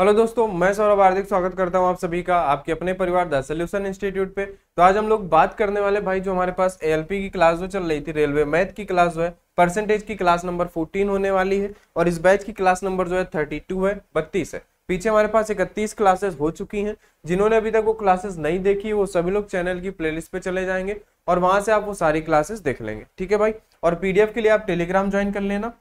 hello दोस्तों मैं सौरभ हार्दिक स्वागत करता हूं आप सभी का आपके अपने परिवार द सोल्यूशन इंस्टीट्यूट पे तो आज हम लोग बात करने वाले भाई जो हमारे पास एएलपी की क्लास जो चल रही थी रेलवे मैथ की क्लास जो है परसेंटेज की क्लास नंबर 14 होने वाली है और इस बैच की क्लास नंबर जो है टू है बत्तीस है पीछे हमारे पास इकतीस क्लासेस हो चुकी हैं जिन्होंने अभी तक वो क्लासेस नहीं देखी वो सभी लोग चैनल की प्लेलिस्ट पे चले जाएंगे और वहां से आप वो सारी क्लासेस देख लेंगे ठीक है भाई और पीडीएफ के लिए आप टेलीग्राम ज्वाइन कर लेना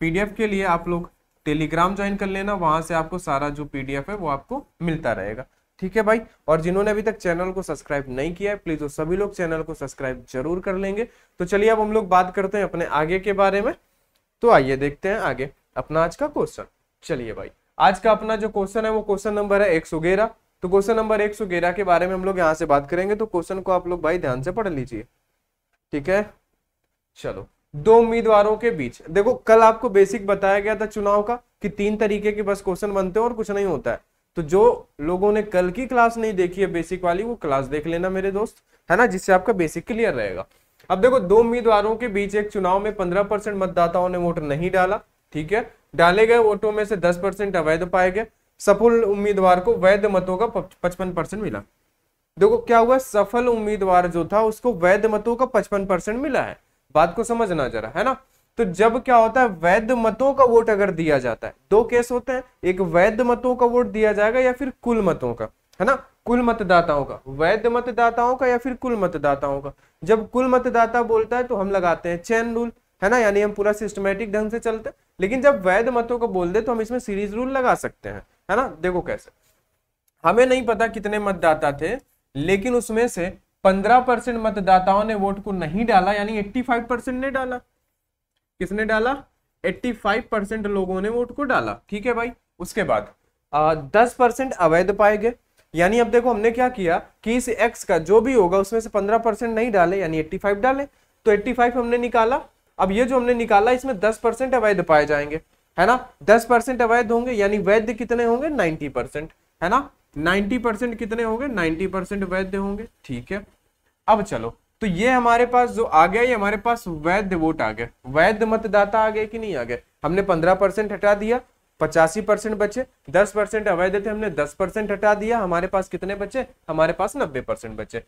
पीडीएफ के लिए आप लोग टेलीग्राम ज्वाइन कर लेना वहां से आपको सारा जो पीडीएफ है वो आपको मिलता रहेगा ठीक है भाई और जिन्होंने अभी तक चैनल को सब्सक्राइब नहीं किया है प्लीज वो सभी लोग चैनल को सब्सक्राइब जरूर कर लेंगे तो चलिए अब हम लोग बात करते हैं अपने आगे के बारे में तो आइए देखते हैं आगे अपना आज का क्वेश्चन चलिए भाई आज का अपना जो क्वेश्चन है वो क्वेश्चन नंबर है एक तो क्वेश्चन नंबर एक के बारे में हम लोग यहाँ से बात करेंगे तो क्वेश्चन को आप लोग भाई ध्यान से पढ़ लीजिए ठीक है चलो दो उम्मीदवारों के बीच देखो कल आपको बेसिक बताया गया था चुनाव का कि तीन तरीके के बस क्वेश्चन बनते हैं और कुछ नहीं होता है तो जो लोगों ने कल की क्लास नहीं देखी है बेसिक वाली वो क्लास देख लेना मेरे दोस्त है ना जिससे आपका बेसिक क्लियर रहेगा अब देखो दो उम्मीदवारों के बीच एक चुनाव में पंद्रह परसेंट मतदाताओं ने वोट नहीं डाला ठीक है डाले गए वोटों में से दस परसेंट अवैध पाए गए सफल उम्मीदवार को वैध मतों का पचपन परसेंट मिला देखो क्या हुआ सफल उम्मीदवार जो था उसको वैध मतों का पचपन परसेंट मिला है बात को समझना जरा है ना तो जब क्या होता है वैध मतों का वोट अगर दिया जाता है दो केस होते हैं एक वैध मतों का वोट दिया जाएगा या फिर कुल मतों का है ना कुल मतदाताओं का वैध मतदाताओं का या फिर कुल मतदाताओं का जब कुल मतदाता बोलता है तो हम लगाते हैं चैन रूल है ना यानी हम पूरा सिस्टमेटिक ढंग से चलते हैं लेकिन जब वैध मतों को बोल दे तो हम इसमें सीरीज रूल लगा सकते हैं है ना देखो कैसे हमें नहीं पता कितने मतदाता थे लेकिन उसमें से पंद्रह परसेंट मतदाताओं ने वोट को नहीं डाला यानी एट्टी फाइव परसेंट ने डाला किसने डाला एट्टी फाइव परसेंट लोगों ने वोट को डाला ठीक है भाई उसके बाद दस परसेंट अवैध पाए गए यानी अब देखो हमने क्या किया कि इस एक्स का जो भी होगा उसमें से पंद्रह परसेंट नहीं डाले यानी एट्टी फाइव डाले तो एट्टी फाइव हमने निकाला अब ये जो हमने निकाला इसमें दस परसेंट अवैध पाए जाएंगे है ना दस परसेंट अवैध होंगे यानी वैध कितने होंगे नाइनटी परसेंट है ना नाइन्टी परसेंट कितने होंगे नाइन्टी परसेंट वैध होंगे ठीक है अब चलो तो ये हमारे पास जो आ गया ये हमारे पास वैध वोट आ गए वैध मतदाता आ गए कि नहीं आ गए हमने पंद्रह परसेंट हटा दिया पचासी परसेंट बचे दस परसेंट अवैध थे हमने दस परसेंट हटा दिया हमारे पास कितने बचे हमारे पास नब्बे परसेंट बचे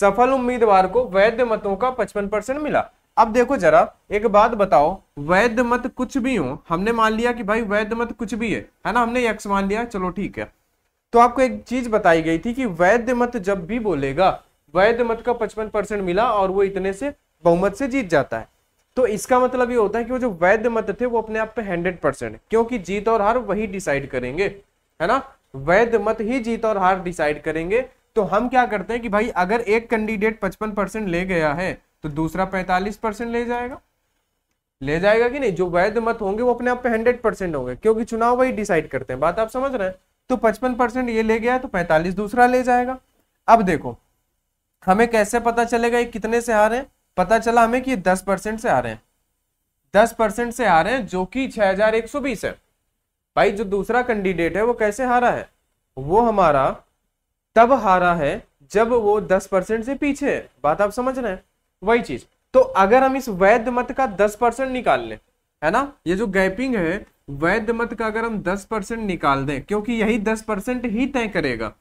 सफल उम्मीदवार को वैध मतों का पचपन परसेंट मिला अब देखो जरा एक बात बताओ वैध मत कुछ भी हो हमने मान लिया कि भाई वैध मत कुछ भी है है ना हमने यक्स मान लिया चलो ठीक है तो आपको एक चीज बताई गई थी कि वैध मत जब भी बोलेगा वैध मत का पचपन परसेंट मिला और वो इतने से बहुमत से जीत जाता है तो इसका मतलब ये होता है कि वो जो वैध मत थे वो अपने आप पे हंड्रेड परसेंट क्योंकि जीत और हार वही डिसाइड करेंगे है ना वैध मत ही जीत और हार डिसाइड करेंगे तो हम क्या करते हैं कि भाई अगर एक कैंडिडेट पचपन परसेंट ले गया है तो दूसरा पैंतालीस परसेंट ले जाएगा ले जाएगा कि नहीं जो वैध मत होंगे वो अपने आप पे हंड्रेड परसेंट होंगे क्योंकि चुनाव वही डिसाइड करते हैं बात आप समझ रहे हैं तो पचपन परसेंट ये ले गया तो पैंतालीस दूसरा ले जाएगा अब देखो हमें कैसे पता चलेगा ये कितने से आ रहे हैं पता चला हमें कि ये दस परसेंट से आ रहे हैं दस परसेंट से आ रहे हैं जो कि छह हजार एक सौ बीस है भाई जो दूसरा कैंडिडेट है वो कैसे हारा है वो हमारा तब हारा है जब वो दस परसेंट से पीछे है बात आप समझ रहे हैं वही चीज तो अगर हम इस वैध मत का दस परसेंट निकाल लें है ना ये जो गैपिंग है वैध मत का अगर हम दस परसेंट निकाल दें क्योंकि यही दस परसेंट ही तय करेगा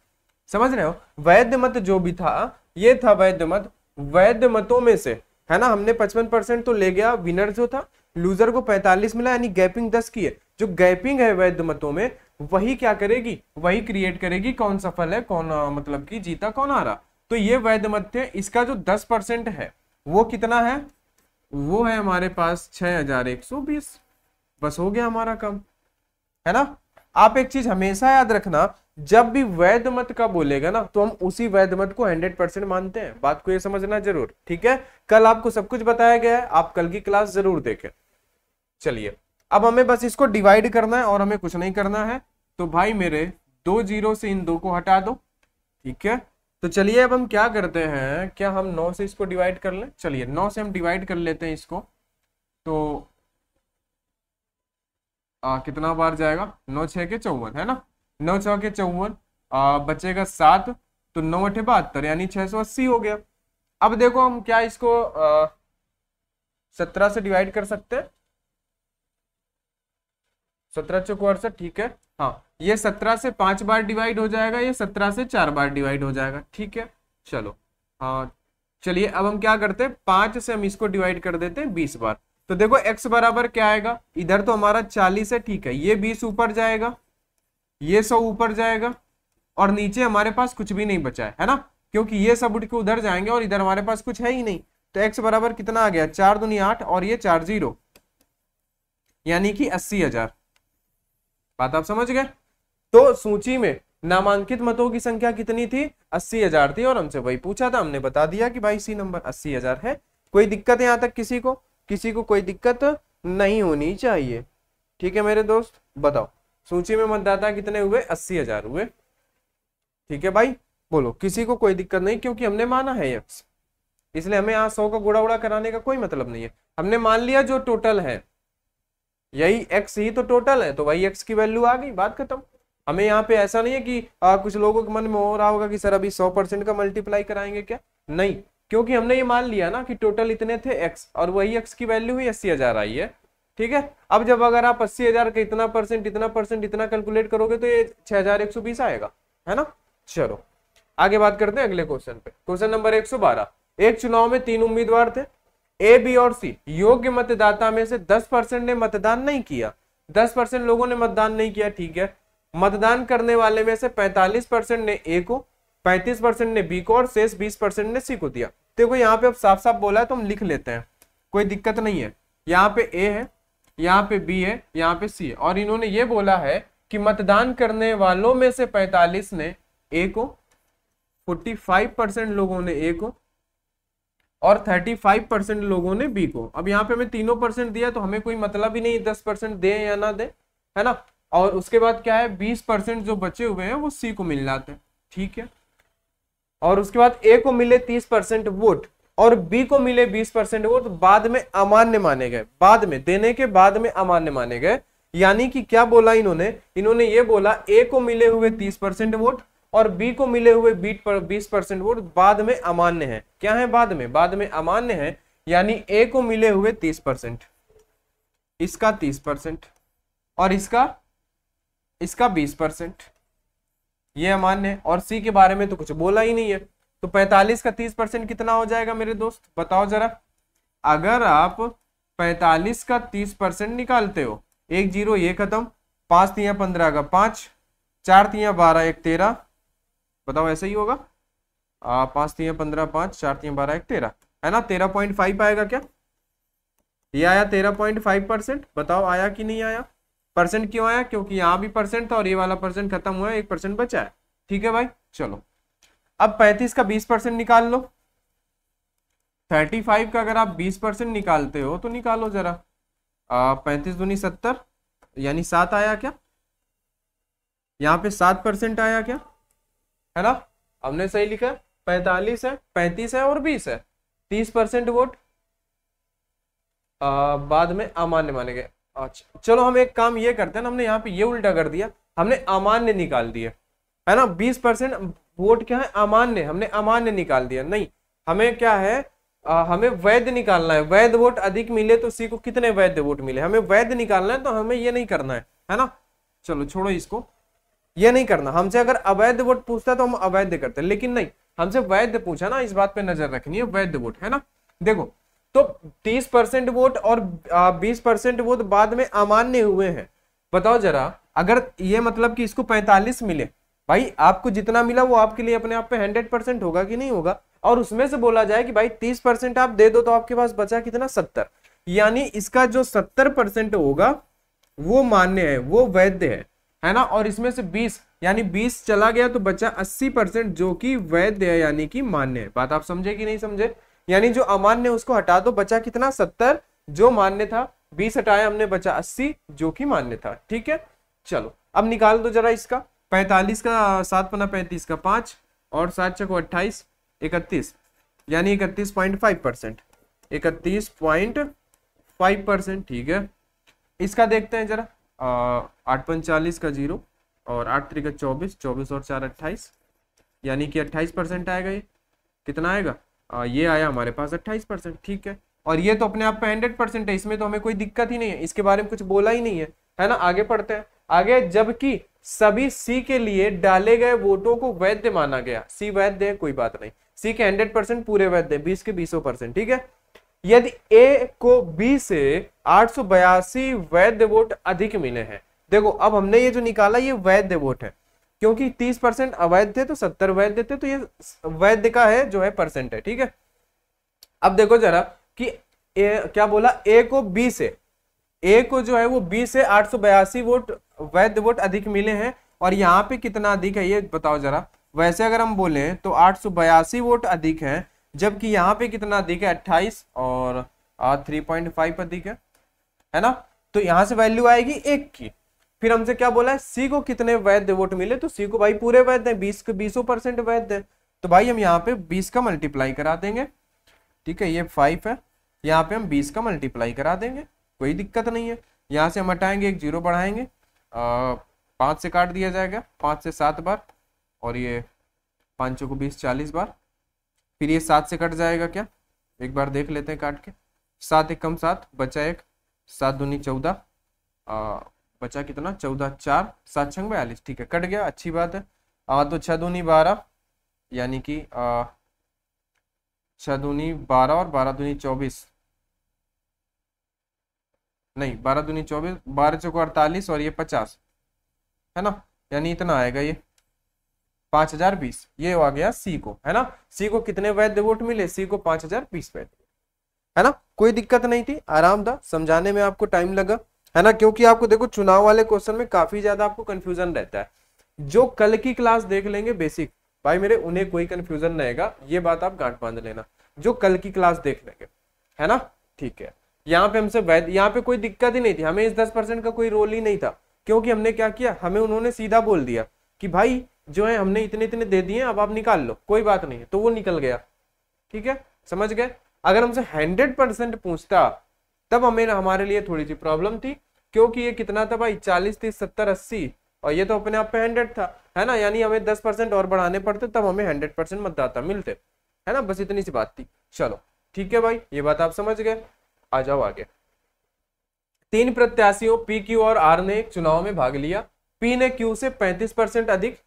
समझ रहे हो वैध मत जो भी था ये था वैध मत वैध मतों में से है ना हमने 55 परसेंट तो ले गया विनर जो था लूजर को 45 मिला यानी गैपिंग 10 की है जो गैपिंग है वैध मतों में वही क्या करेगी वही क्रिएट करेगी कौन सफल है कौन मतलब कि जीता कौन आ रहा तो ये वैध मत थे इसका जो दस परसेंट है वो कितना है वो है हमारे पास बीस बस हो गया हमारा काम है ना आप एक चीज हमेशा याद रखना जब भी वैध मत का बोलेगा ना तो हम उसी वैध मत को 100 परसेंट मानते हैं बात को ये समझना जरूर ठीक है कल आपको सब कुछ बताया गया है आप कल की क्लास जरूर देखें चलिए अब हमें बस इसको डिवाइड करना है और हमें कुछ नहीं करना है तो भाई मेरे दो जीरो से इन दो को हटा दो ठीक है तो चलिए अब हम क्या करते हैं क्या हम नौ से इसको डिवाइड कर ले चलिए नौ से हम डिवाइड कर लेते हैं इसको तो आ, कितना बार जाएगा नौ छ के चौवन है ना नौ चौके चौवन बचेगा सात तो नौ अठे बहत्तर यानी छह सौ अस्सी हो गया अब देखो हम क्या इसको सत्रह से डिवाइड कर सकते हैं सत्रह चौक अड़सठ ठीक है हाँ ये सत्रह से पांच बार डिवाइड हो जाएगा ये सत्रह से चार बार डिवाइड हो जाएगा ठीक है चलो हाँ चलिए अब हम क्या करते हैं पांच से हम इसको डिवाइड कर देते हैं बीस बार तो देखो एक्स बराबर क्या आएगा इधर तो हमारा चालीस है ठीक है ये बीस ऊपर जाएगा ये सब ऊपर जाएगा और नीचे हमारे पास कुछ भी नहीं बचा है है ना क्योंकि ये सब उठ के उधर जाएंगे और इधर हमारे पास कुछ है ही नहीं तो एक्स बराबर कितना आ गया चार दुनिया आठ और ये चार जीरो यानी कि अस्सी हजार बात आप समझ गए तो सूची में नामांकित मतों की संख्या कितनी थी अस्सी हजार थी और हमसे वही पूछा था हमने बता दिया कि भाई सी नंबर अस्सी हजार है कोई दिक्कत यहां तक किसी को किसी को कोई दिक्कत नहीं होनी चाहिए ठीक है मेरे दोस्त बताओ सूची में मतदाता कितने हुए अस्सी हजार हुए ठीक है भाई बोलो किसी को कोई दिक्कत नहीं क्योंकि हमने माना है ये इसलिए हमें यहाँ सौ का गुड़ा उड़ा कराने का कोई मतलब नहीं है हमने मान लिया जो टोटल है यही एक्स ही तो टोटल है तो वही एक्स की वैल्यू आ गई बात खत्म हमें यहाँ पे ऐसा नहीं है कि आ, कुछ लोगों के मन में हो रहा होगा कि सर अभी सौ परसेंट का मल्टीप्लाई कराएंगे क्या नहीं क्योंकि हमने ये मान लिया ना कि टोटल इतने थे एक्स और वही एक्स की वैल्यू ही अस्सी हजार आई है ठीक है अब जब अगर आप अस्सी हजार का इतना परसेंट इतना परसेंट इतना कैलकुलेट करोगे तो ये छह हजार एक सौ बीस आएगा है ना चलो आगे बात करते हैं अगले क्वेश्चन पे क्वेश्चन नंबर एक सौ बारह एक चुनाव में तीन उम्मीदवार थे ए बी और सी योग्य मतदाता में से दस परसेंट ने मतदान नहीं किया दस परसेंट लोगों ने मतदान नहीं किया ठीक है मतदान करने वाले में से पैंतालीस परसेंट ने ए को पैंतीस परसेंट ने बी को और शेष बीस परसेंट ने सी को दिया देखो यहाँ पे अब साफ साफ बोला है तो हम लिख लेते हैं कोई दिक्कत नहीं है यहाँ पे ए है यहाँ पे बी है यहाँ पे सी है और इन्होंने ये बोला है कि मतदान करने वालों में से 45 ने ए को 45 परसेंट लोगों ने ए को और 35 परसेंट लोगों ने बी को अब यहाँ पे हमें तीनों परसेंट दिया तो हमें कोई मतलब ही नहीं दस परसेंट दे या ना दे है ना और उसके बाद क्या है बीस परसेंट जो बचे हुए हैं वो सी को मिल जाते हैं ठीक है और उसके बाद ए को मिले तीस परसेंट वोट और बी को मिले बीस परसेंट वोट तो बाद में अमान्य माने गए बाद में देने के बाद में अमान्य माने गए यानी कि क्या बोला इन्होंने इन्होंने ये बोला ए को मिले हुए तीस परसेंट वोट और बी को मिले हुए बीट पर बीस परसेंट वोट बाद में अमान्य है क्या है बाद में बाद में अमान्य है यानी ए को मिले हुए तीस परसेंट इसका तीस परसेंट और इसका इसका बीस परसेंट ये अमान्य है और सी के बारे में तो कुछ बोला ही नहीं है तो 45 का 30 परसेंट कितना हो जाएगा मेरे दोस्त बताओ जरा अगर आप 45 का 30 परसेंट निकालते हो एक जीरो ये खत्म पांच तिया पंद्रह का पांच चार तिया बारह एक तेरह बताओ ऐसा ही होगा आ, पांच तिया पंद्रह पांच चार तिया बारह एक तेरह है ना तेरह पॉइंट फाइव आएगा क्या ये आया तेरह पॉइंट फाइव परसेंट बताओ आया कि नहीं आया परसेंट क्यों आया क्योंकि यहाँ भी परसेंट था और ये वाला परसेंट खत्म हुआ एक परसेंट बचा है ठीक है भाई चलो अब 35 का 20 परसेंट निकाल लो 35 का अगर आप 20 परसेंट निकालते हो तो निकालो जरा पैंतीस दूनी सत्तर यानी सात आया क्या यहाँ पे सात परसेंट आया क्या है ना हमने सही लिखा पैंतालीस है पैंतीस है और बीस है तीस परसेंट वोट आ, बाद में अमान्य माने गए अच्छा चलो हम एक काम ये करते हैं हमने यहाँ पे ये उल्टा कर दिया हमने अमान्य निकाल दिया है ना बीस परसेंट वोट क्या है अमान्य हमने अमान्य निकाल दिया नहीं हमें क्या है आ, हमें वैध निकालना है वैध वोट अधिक मिले तो सी को कितने वैध वोट मिले हमें वैध निकालना है तो हमें ये नहीं करना है है ना चलो छोड़ो इसको ये नहीं करना हमसे अगर अवैध वोट पूछता तो हम अवैध करते लेकिन नहीं हमसे वैध पूछा ना इस बात पे नजर रखनी है वैध वोट है ना देखो तो 30 परसेंट वोट और 20 परसेंट वोट बाद में अमान्य हुए हैं बताओ जरा अगर ये मतलब कि इसको 45 मिले भाई आपको जितना मिला वो आपके लिए अपने आप पे हंड्रेड परसेंट होगा कि नहीं होगा और उसमें से बोला जाए कि भाई तीस परसेंट आप दे दो तो आपके पास बचा कितना सत्तर यानी इसका जो सत्तर परसेंट होगा वो मान्य है वो वैध है है ना और इसमें से बीस यानी बीस चला गया तो बचा अस्सी परसेंट जो कि वैध है यानी कि मान्य है बात आप समझे कि नहीं समझे यानी जो अमान्य उसको हटा दो बचा कितना सत्तर जो मान्य था बीस हटाया हमने बचा अस्सी जो कि मान्य था ठीक है चलो अब निकाल दो जरा इसका पैंतालीस का सात पना पैंतीस का पाँच और सात छः को अट्ठाईस इकतीस यानी इकतीस पॉइंट फाइव परसेंट इकतीस पॉइंट फाइव परसेंट ठीक है इसका देखते हैं जरा आठ पंचालीस का जीरो और आठ का चौबीस चौबीस और चार अट्ठाईस यानी कि अट्ठाईस परसेंट आएगा ये कितना आएगा आ, ये आया हमारे पास अट्ठाईस परसेंट ठीक है और ये तो अपने आप पे हंड्रेड परसेंट है इसमें तो हमें कोई दिक्कत ही नहीं है इसके बारे में कुछ बोला ही नहीं है है ना आगे पढ़ते हैं आगे जबकि सभी सी के लिए डाले गए वोटों को वैध माना गया सी वैध है कोई बात नहीं सी के हंड्रेड परसेंट पूरे वैध है बीस के बीसों परसेंट ठीक है यदि ए को बी से आठ वैध वोट अधिक मिले हैं देखो अब हमने ये जो निकाला ये वैध वोट है क्योंकि 30 परसेंट अवैध थे तो 70 वैध थे तो ये वैध का है जो है परसेंट है ठीक है अब देखो जरा कि ए, क्या बोला ए को बी से ए को जो है वो बी से आठ वोट वैध वोट अधिक मिले हैं और यहाँ पे कितना अधिक है ये बताओ जरा वैसे अगर हम बोले तो आठ वोट अधिक है जबकि यहाँ पे कितना अधिक है अट्ठाईस और थ्री पॉइंट फाइव अधिक है है ना तो यहाँ से वैल्यू आएगी एक की फिर हमसे क्या बोला है सी को कितने वैध वोट मिले तो सी को भाई पूरे वैध है बीस के बीसों परसेंट वैध है तो भाई हम यहाँ पे बीस का मल्टीप्लाई करा देंगे ठीक है ये फाइव है यहाँ पे हम बीस का मल्टीप्लाई करा देंगे कोई दिक्कत नहीं है यहाँ से हम हटाएंगे एक जीरो बढ़ाएंगे पाँच से काट दिया जाएगा पाँच से सात बार और ये पाँचों को बीस चालीस बार फिर ये सात से कट जाएगा क्या एक बार देख लेते हैं काट के सात एक कम सात बचा एक सात दूनी चौदह बचा कितना चौदह चार सात छंग बयालीस ठीक है कट गया अच्छी बात है आ, तो छः दूनी बारह यानी कि छः दूनी बारह और बारह दूनी चौबीस नहीं बारह दूनी चौबीस बारह चौको अड़तालीस और ये पचास है ना यानी इतना आएगा ये पाँच हजार बीस ये आ गया सी को है ना सी को कितने वैध वोट मिले सी को पाँच हजार बीस वैध है ना कोई दिक्कत नहीं थी था समझाने में आपको टाइम लगा है ना क्योंकि आपको देखो चुनाव वाले क्वेश्चन में काफी ज्यादा आपको कंफ्यूजन रहता है जो कल की क्लास देख लेंगे बेसिक भाई मेरे उन्हें कोई कंफ्यूजन नहीं ये बात आप गांठ बांध लेना जो कल की क्लास देख लेंगे है ना ठीक है यहाँ पे हमसे वैध यहाँ पे कोई दिक्कत ही नहीं थी हमें इस दस परसेंट का कोई रोल ही नहीं था क्योंकि हमने क्या किया हमें उन्होंने सीधा बोल दिया कि भाई जो है हमने इतने इतने दे दिए अब आप निकाल लो कोई बात नहीं तो वो निकल गया ठीक है समझ गए अगर हमसे हंड्रेड परसेंट पूछता तब हमें हमारे लिए थोड़ी सी प्रॉब्लम थी क्योंकि ये कितना था भाई चालीस तीस सत्तर अस्सी और ये तो अपने आप पे हंड्रेड था है ना यानी हमें दस परसेंट और बढ़ाने पड़ते तब हमें हंड्रेड परसेंट मतदाता मिलते है ना बस इतनी सी बात थी चलो ठीक है भाई ये बात आप समझ गए आ जाओ आगे तीन प्रत्याशियों पी क्यू और आर ने चुनाव में भाग लिया पी ने क्यू से 35 परसेंट अधिक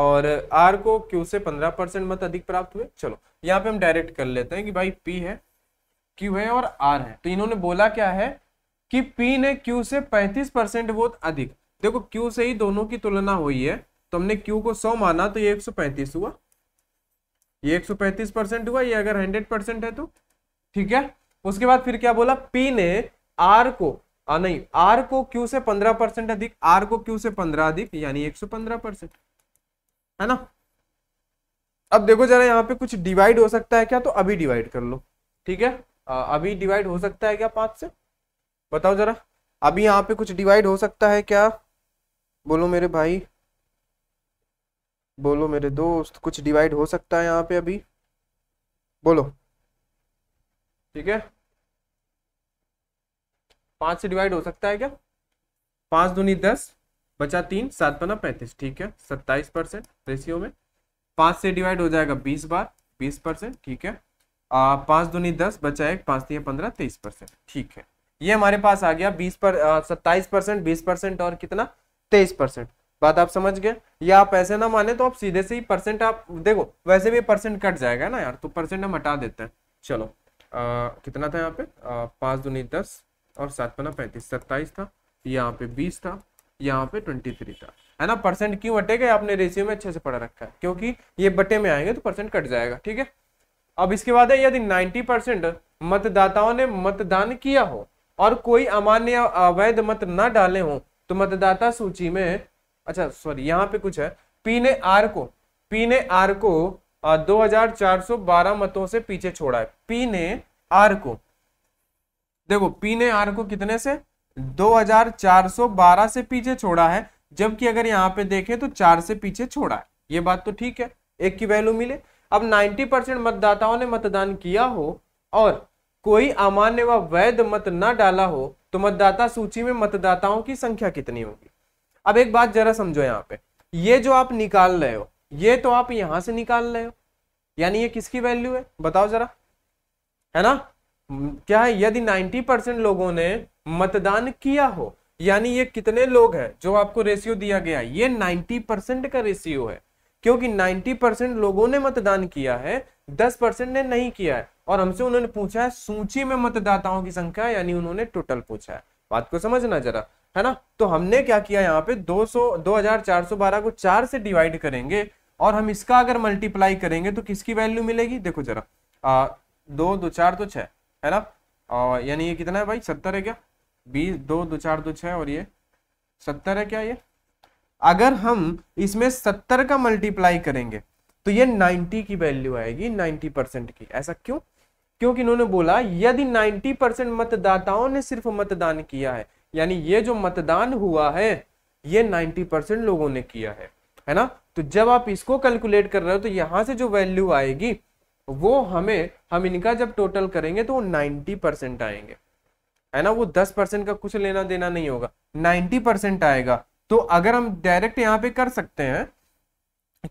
और आर को क्यू से 15 परसेंट मत अधिक प्राप्त हुए चलो यहाँ पे हम डायरेक्ट कर लेते हैं कि भाई पी है क्यू है और आर है तो इन्होंने बोला क्या है कि पी ने क्यू से 35 परसेंट वोट अधिक देखो क्यू से ही दोनों की तुलना हुई है तो हमने क्यू को 100 माना तो ये 135 हुआ ये 135 परसेंट हुआ ये अगर 100 परसेंट है तो ठीक है उसके बाद फिर क्या बोला पी ने आर को आ, नहीं आर को क्यू से पंद्रह परसेंट अधिक आर को क्यू से पंद्रह अधिक यानी एक सौ पंद्रह परसेंट है ना अब देखो जरा यहाँ पे कुछ डिवाइड हो सकता है क्या तो अभी डिवाइड कर लो ठीक है आ, अभी डिवाइड हो सकता है क्या पांच से बताओ जरा अभी यहाँ पे कुछ डिवाइड हो सकता है क्या बोलो मेरे भाई बोलो मेरे दोस्त कुछ डिवाइड हो सकता है यहाँ पे अभी बोलो ठीक है पाँच से डिवाइड हो सकता है क्या पाँच दूनी दस बचा तीन सात पना पैंतीस ठीक है सत्ताईस परसेंट रेशियो में पाँच से डिवाइड हो जाएगा बीस बार बीस परसेंट ठीक है आ, पाँच दूनी दस बचा एक पाँच तीन पंद्रह तेईस परसेंट ठीक है ये हमारे पास आ गया बीस पर सत्ताईस परसेंट बीस परसेंट और कितना तेईस परसेंट बात आप समझ गए या आप ऐसे ना माने तो आप सीधे से ही परसेंट आप देखो वैसे भी परसेंट कट जाएगा ना यार तो परसेंट हम हटा देते हैं चलो आ, कितना था यहाँ पे पाँच दूनी दस और सात पना पैंतीस सत्ताईस था यहाँ पे बीस था यहाँ पे ट्वेंटी थ्री था है ना परसेंट क्यों हटे गए आपने रेशियो में अच्छे से पढ़ा रखा है क्योंकि ये बटे में आएंगे तो परसेंट कट जाएगा ठीक है अब इसके बाद है यदि नाइन्टी परसेंट मतदाताओं ने मतदान किया हो और कोई अमान्य अवैध मत न डाले हो तो मतदाता सूची में अच्छा सॉरी यहाँ पे कुछ है पी ने आर को पी ने आर को दो मतों से पीछे छोड़ा है पी ने आर को देखो पी ने आर को कितने से 2412 से पीछे छोड़ा है जबकि अगर यहाँ पे देखें तो चार से पीछे छोड़ा है ये बात तो ठीक है एक की वैल्यू मिले अब 90 परसेंट मतदाताओं ने मतदान किया हो और कोई अमान्य व वैध मत ना डाला हो तो मतदाता सूची में मतदाताओं की संख्या कितनी होगी अब एक बात जरा समझो यहाँ पे ये जो आप निकाल रहे हो ये तो आप यहां से निकाल रहे हो यानी ये किसकी वैल्यू है बताओ जरा है ना क्या है यदि 90 परसेंट लोगों ने मतदान किया हो यानी ये कितने लोग हैं जो आपको रेशियो दिया गया है ये 90 परसेंट का रेशियो है क्योंकि 90 परसेंट लोगों ने मतदान किया है 10 परसेंट ने नहीं किया है और हमसे उन्होंने पूछा है सूची में मतदाताओं की संख्या यानी उन्होंने टोटल पूछा है बात को समझना जरा है ना तो हमने क्या किया यहाँ पे दो सौ को चार से डिवाइड करेंगे और हम इसका अगर मल्टीप्लाई करेंगे तो किसकी वैल्यू मिलेगी देखो जरा आ, दो दो चार तो छह है ना और यानी ये कितना है भाई सत्तर है क्या बीस दो दो चार दो छः और ये सत्तर है क्या ये अगर हम इसमें सत्तर का मल्टीप्लाई करेंगे तो ये नाइन्टी की वैल्यू आएगी नाइन्टी परसेंट की ऐसा क्यों क्योंकि इन्होंने बोला यदि नाइन्टी परसेंट मतदाताओं ने सिर्फ मतदान किया है यानी ये जो मतदान हुआ है ये नाइन्टी परसेंट लोगों ने किया है है ना तो जब आप इसको कैलकुलेट कर रहे हो तो यहां से जो वैल्यू आएगी वो हमें हम इनका जब टोटल करेंगे तो वो नाइन्टी परसेंट आएंगे है ना वो दस परसेंट का कुछ लेना देना नहीं होगा नाइन्टी परसेंट आएगा तो अगर हम डायरेक्ट यहाँ पे कर सकते हैं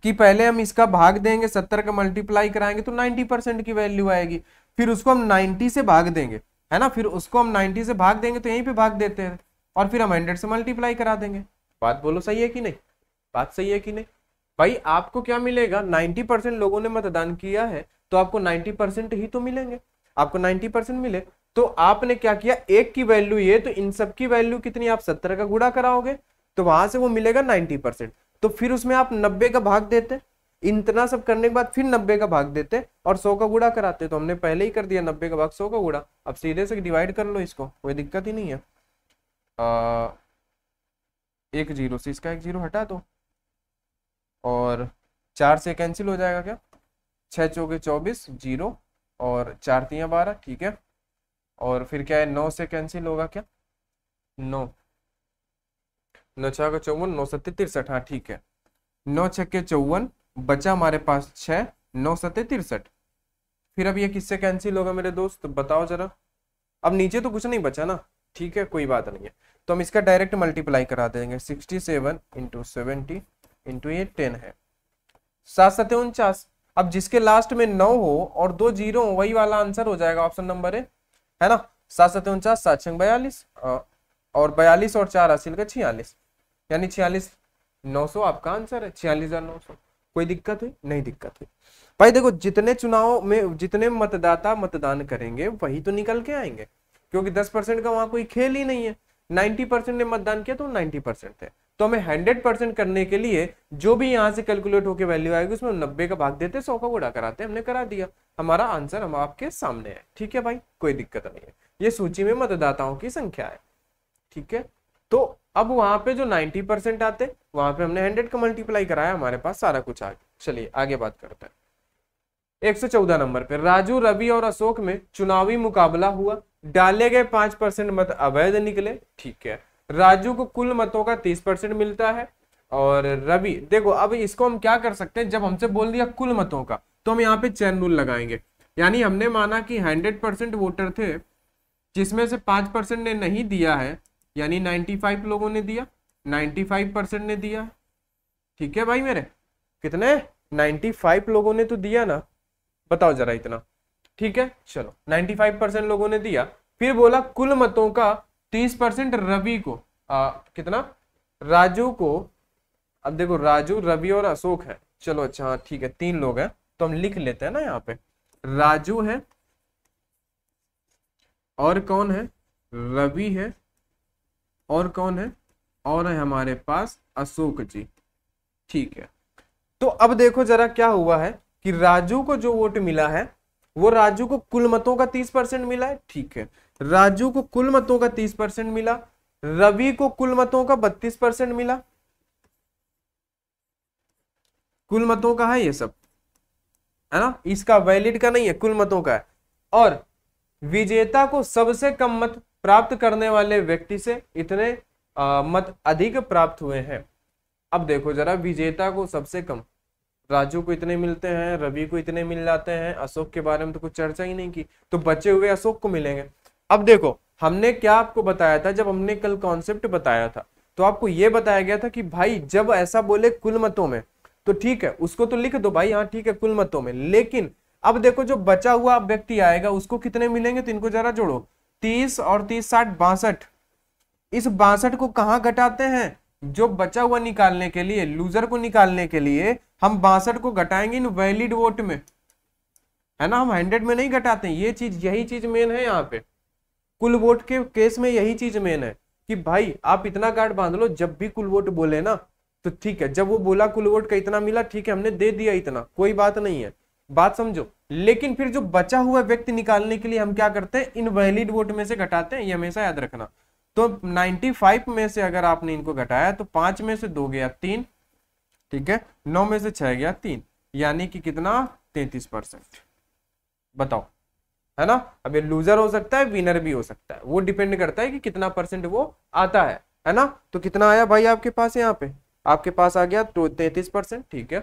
कि पहले हम इसका भाग देंगे सत्तर का मल्टीप्लाई कराएंगे तो नाइन्टी परसेंट की वैल्यू आएगी फिर उसको हम नाइन्टी से भाग देंगे है ना फिर उसको हम नाइन्टी से भाग देंगे तो यहीं पर भाग देते हैं और फिर हम हंड्रेड से मल्टीप्लाई करा देंगे बात बोलो सही है कि नहीं बात सही है कि नहीं भाई आपको क्या मिलेगा नाइन्टी परसेंट लोगों ने मतदान किया है तो आपको 90 परसेंट ही तो मिलेंगे आपको 90 परसेंट मिले तो आपने क्या किया एक की वैल्यू ये तो इन सब की वैल्यू कितनी आप सत्तर का गुड़ा कराओगे तो वहां से वो मिलेगा नाइन्टी परसेंट तो फिर उसमें आप नब्बे का भाग देते इतना सब करने के बाद फिर नब्बे का भाग देते और सौ का गुड़ा कराते तो हमने पहले ही कर दिया नब्बे का भाग सौ का गुड़ा अब सीधे से डिवाइड कर लो इसको कोई दिक्कत ही नहीं है आ, एक जीरो से इसका एक जीरो हटा दो और चार से कैंसिल हो जाएगा क्या छः चौके चौबीस जीरो और चार तिया बारह ठीक है और फिर क्या है नौ से कैंसिल होगा क्या नौ नौ छः का चौवन नौ सत्य तिरसठ हाँ ठीक है नौ छक्के चौवन बचा हमारे पास छ नौ सत्य तिरसठ फिर अब ये किससे कैंसिल होगा मेरे दोस्त तो बताओ जरा अब नीचे तो कुछ नहीं बचा ना ठीक है कोई बात नहीं है तो हम इसका डायरेक्ट मल्टीप्लाई करा देंगे sixty seven into seventy into ये टेन है सात सत्य उनचास अब जिसके लास्ट में नौ हो और दो जीरो हो वही वाला आंसर हो जाएगा ऑप्शन नंबर ए है ना सात सत्य उनचास सात छंग बयालीस और बयालीस और चार हासिल का छियालीस यानी छियालीस नौ सौ आपका आंसर है छियालीस हजार नौ सौ कोई दिक्कत हुई नहीं दिक्कत हुई भाई देखो जितने चुनाव में जितने मतदाता मतदान करेंगे वही तो निकल के आएंगे क्योंकि दस परसेंट का वहां कोई खेल ही नहीं है नाइन्टी परसेंट ने मतदान किया तो नाइन्टी परसेंट है तो हमें हंड्रेड परसेंट करने के लिए जो भी यहाँ से कैलकुलेट होकर वैल्यू आएगी उसमें नब्बे का भाग देते सौ का गुड़ा कराते हमने करा दिया हमारा आंसर हम आपके सामने है ठीक है भाई कोई दिक्कत नहीं है ये सूची में मतदाताओं की संख्या है ठीक है तो अब वहां पे जो 90 परसेंट आते वहां पे हमने 100 का मल्टीप्लाई कराया हमारे पास सारा कुछ आ गया चलिए आगे बात करते हैं 114 नंबर पे राजू रवि और अशोक में चुनावी मुकाबला हुआ डाले गए पांच परसेंट मत अवैध निकले ठीक है राजू को कुल मतों का तीस परसेंट मिलता है और रवि देखो अब इसको हम क्या कर सकते हैं जब हमसे बोल दिया कुल मतों का तो हम यहाँ पे चैन रूल लगाएंगे यानी हमने माना कि हंड्रेड परसेंट वोटर थे जिसमें से पाँच परसेंट ने नहीं दिया है यानी नाइन्टी फाइव लोगों ने दिया नाइन्टी फाइव परसेंट ने दिया ठीक है भाई मेरे कितने नाइन्टी फाइव लोगों ने तो दिया ना बताओ जरा इतना ठीक है चलो नाइन्टी फाइव परसेंट लोगों ने दिया फिर बोला कुल मतों का तीस परसेंट रवि को आ, कितना राजू को अब देखो राजू रवि और अशोक है चलो अच्छा हाँ ठीक है तीन लोग हैं तो हम लिख लेते हैं ना यहाँ पे राजू है और कौन है रवि है और कौन है और है हमारे पास अशोक जी ठीक है तो अब देखो जरा क्या हुआ है कि राजू को जो वोट मिला है वो राजू को कुल मतों का तीस परसेंट मिला है ठीक है राजू को कुल मतों का तीस परसेंट मिला रवि को कुल मतों का बत्तीस परसेंट मिला कुल मतों का है ये सब है ना इसका वैलिड का नहीं है कुल मतों का है और विजेता को सबसे कम मत प्राप्त करने वाले व्यक्ति से इतने आ, मत अधिक प्राप्त हुए हैं अब देखो जरा विजेता को सबसे कम राजू को इतने मिलते हैं रवि को इतने मिल जाते हैं अशोक के बारे में तो कुछ चर्चा ही नहीं की तो बचे हुए अशोक को मिलेंगे अब देखो हमने क्या आपको बताया था जब हमने कल कॉन्सेप्ट बताया था तो आपको यह बताया गया था कि भाई जब ऐसा बोले कुल मतों में तो ठीक है उसको तो लिख दो भाई हाँ ठीक है कुल मतों में लेकिन अब देखो जो बचा हुआ व्यक्ति आएगा उसको कितने मिलेंगे तो इनको जरा जोड़ो तीस और तीस साठ बासठ इस बासठ को कहाँ घटाते हैं जो बचा हुआ निकालने के लिए लूजर को निकालने के लिए हम बासठ को घटाएंगे इन वैलिड वोट में है ना हम हंड्रेड में नहीं घटाते ये चीज यही चीज मेन है यहाँ पे कुल वोट के केस में यही चीज मेन है कि भाई आप इतना कार्ड बांध लो जब भी कुल वोट बोले ना तो ठीक है जब वो बोला कुल वोट का इतना मिला ठीक है हमने दे दिया इतना कोई बात नहीं है बात समझो लेकिन फिर जो बचा हुआ व्यक्ति निकालने के लिए हम क्या करते हैं इनवैलिड वोट में से घटाते हैं ये हमेशा याद रखना तो 95 में से अगर आपने इनको घटाया तो पांच में से दो गया तीन ठीक है नौ में से छह गया तीन यानी कि कितना तैतीस परसेंट बताओ है ना अब ये लूजर हो सकता है विनर भी हो सकता है वो डिपेंड करता है कि कितना परसेंट वो आता है है ना तो कितना आया भाई आपके पास यहाँ पे आपके पास आ गया तो तैतीस परसेंट ठीक है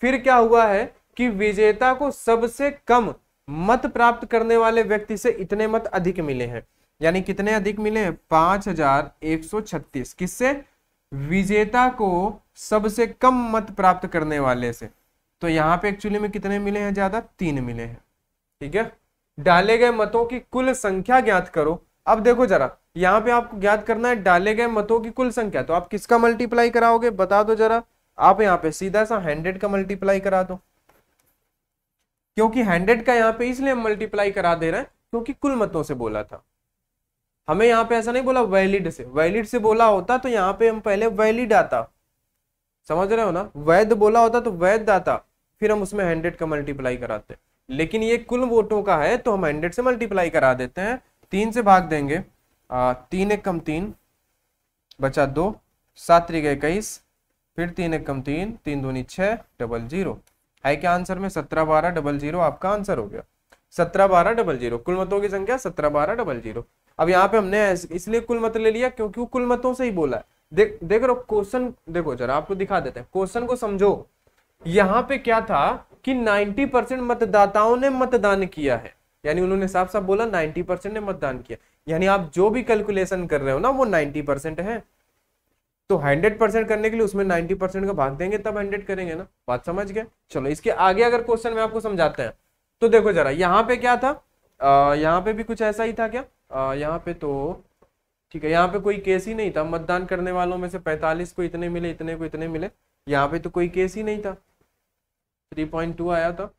फिर क्या हुआ है कि विजेता को सबसे कम मत प्राप्त करने वाले व्यक्ति से इतने मत अधिक मिले हैं यानी कितने अधिक मिले हैं पांच हजार एक सौ छत्तीस किससे विजेता को सबसे कम मत प्राप्त करने वाले से तो यहाँ पे एक्चुअली में कितने मिले हैं ज्यादा तीन मिले हैं ठीक है डाले गए मतों की कुल संख्या ज्ञात करो अब देखो जरा यहाँ पे आपको ज्ञात करना है डाले गए मतों की कुल संख्या तो आप किसका मल्टीप्लाई कराओगे बता दो जरा आप यहाँ पे सीधा सा हंड्रेड का मल्टीप्लाई करा दो क्योंकि हंड्रेड का यहाँ पे इसलिए मल्टीप्लाई करा दे रहे हैं क्योंकि कुल मतों से बोला था हमें यहाँ पे ऐसा नहीं बोला वैलिड से वैलिड से बोला होता तो यहाँ पे हम पहले वैलिड आता समझ रहे हो ना वैध बोला होता तो वैध आता फिर हम उसमें हंड्रेड का मल्टीप्लाई कराते लेकिन ये कुल वोटों का है तो हम हंड्रेड से मल्टीप्लाई करा देते हैं तीन से भाग देंगे आ, तीन एक कम तीन बचा दो सात त्रिका इक्कीस फिर तीन एक कम तीन तीन दूनी छः डबल जीरो है क्या आंसर में सत्रह बारह डबल जीरो आपका आंसर हो गया सत्रह बारह डबल जीरो कुल मतों की संख्या सत्रह बारह डबल जीरो अब यहाँ पे हमने इसलिए कुल मत ले लिया क्योंकि वो कुल मतों से ही बोला है देख देख रहे क्वेश्चन देखो जरा आपको दिखा देते हैं क्वेश्चन को समझो यहाँ पे क्या था कि 90 परसेंट मतदाताओं ने मतदान किया है यानी उन्होंने साफ साफ बोला 90 परसेंट ने मतदान किया यानी आप जो भी कैलकुलेशन कर रहे हो ना वो 90 परसेंट है तो 100 परसेंट करने के लिए उसमें 90 परसेंट का भाग देंगे तब 100 करेंगे ना बात समझ गए चलो इसके आगे अगर क्वेश्चन में आपको समझाते हैं तो देखो जरा यहाँ पे क्या था आ, यहाँ पे भी कुछ ऐसा ही था क्या आ, यहाँ पे तो ठीक है यहाँ पे कोई केस ही नहीं था मतदान करने वालों में से पैंतालीस को इतने मिले इतने को इतने मिले यहाँ पे तो कोई केस ही नहीं था थ्री पॉइंट टू आया था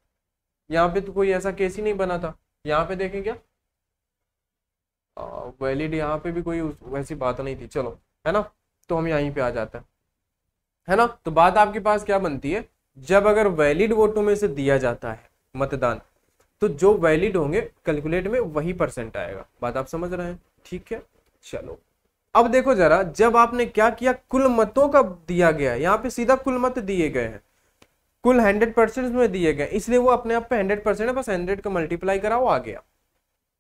यहाँ पे तो कोई ऐसा केस ही नहीं बना था यहाँ पे देखें क्या वैलिड यहाँ पे भी कोई वैसी बात नहीं थी चलो है ना तो हम यहीं पे आ जाते हैं है ना तो बात आपके पास क्या बनती है जब अगर वैलिड वोटों में से दिया जाता है मतदान तो जो वैलिड होंगे कैलकुलेट में वही परसेंट आएगा बात आप समझ रहे हैं ठीक है चलो अब देखो जरा जब आपने क्या किया कुल मतों का दिया गया है यहाँ पे सीधा कुल मत दिए गए हैं कुल हंड्रेड परसेंट में दिए गए इसलिए वो अपने आप पे हंड्रेड परसेंट है बस हंड्रेड का मल्टीप्लाई कराओ आ गया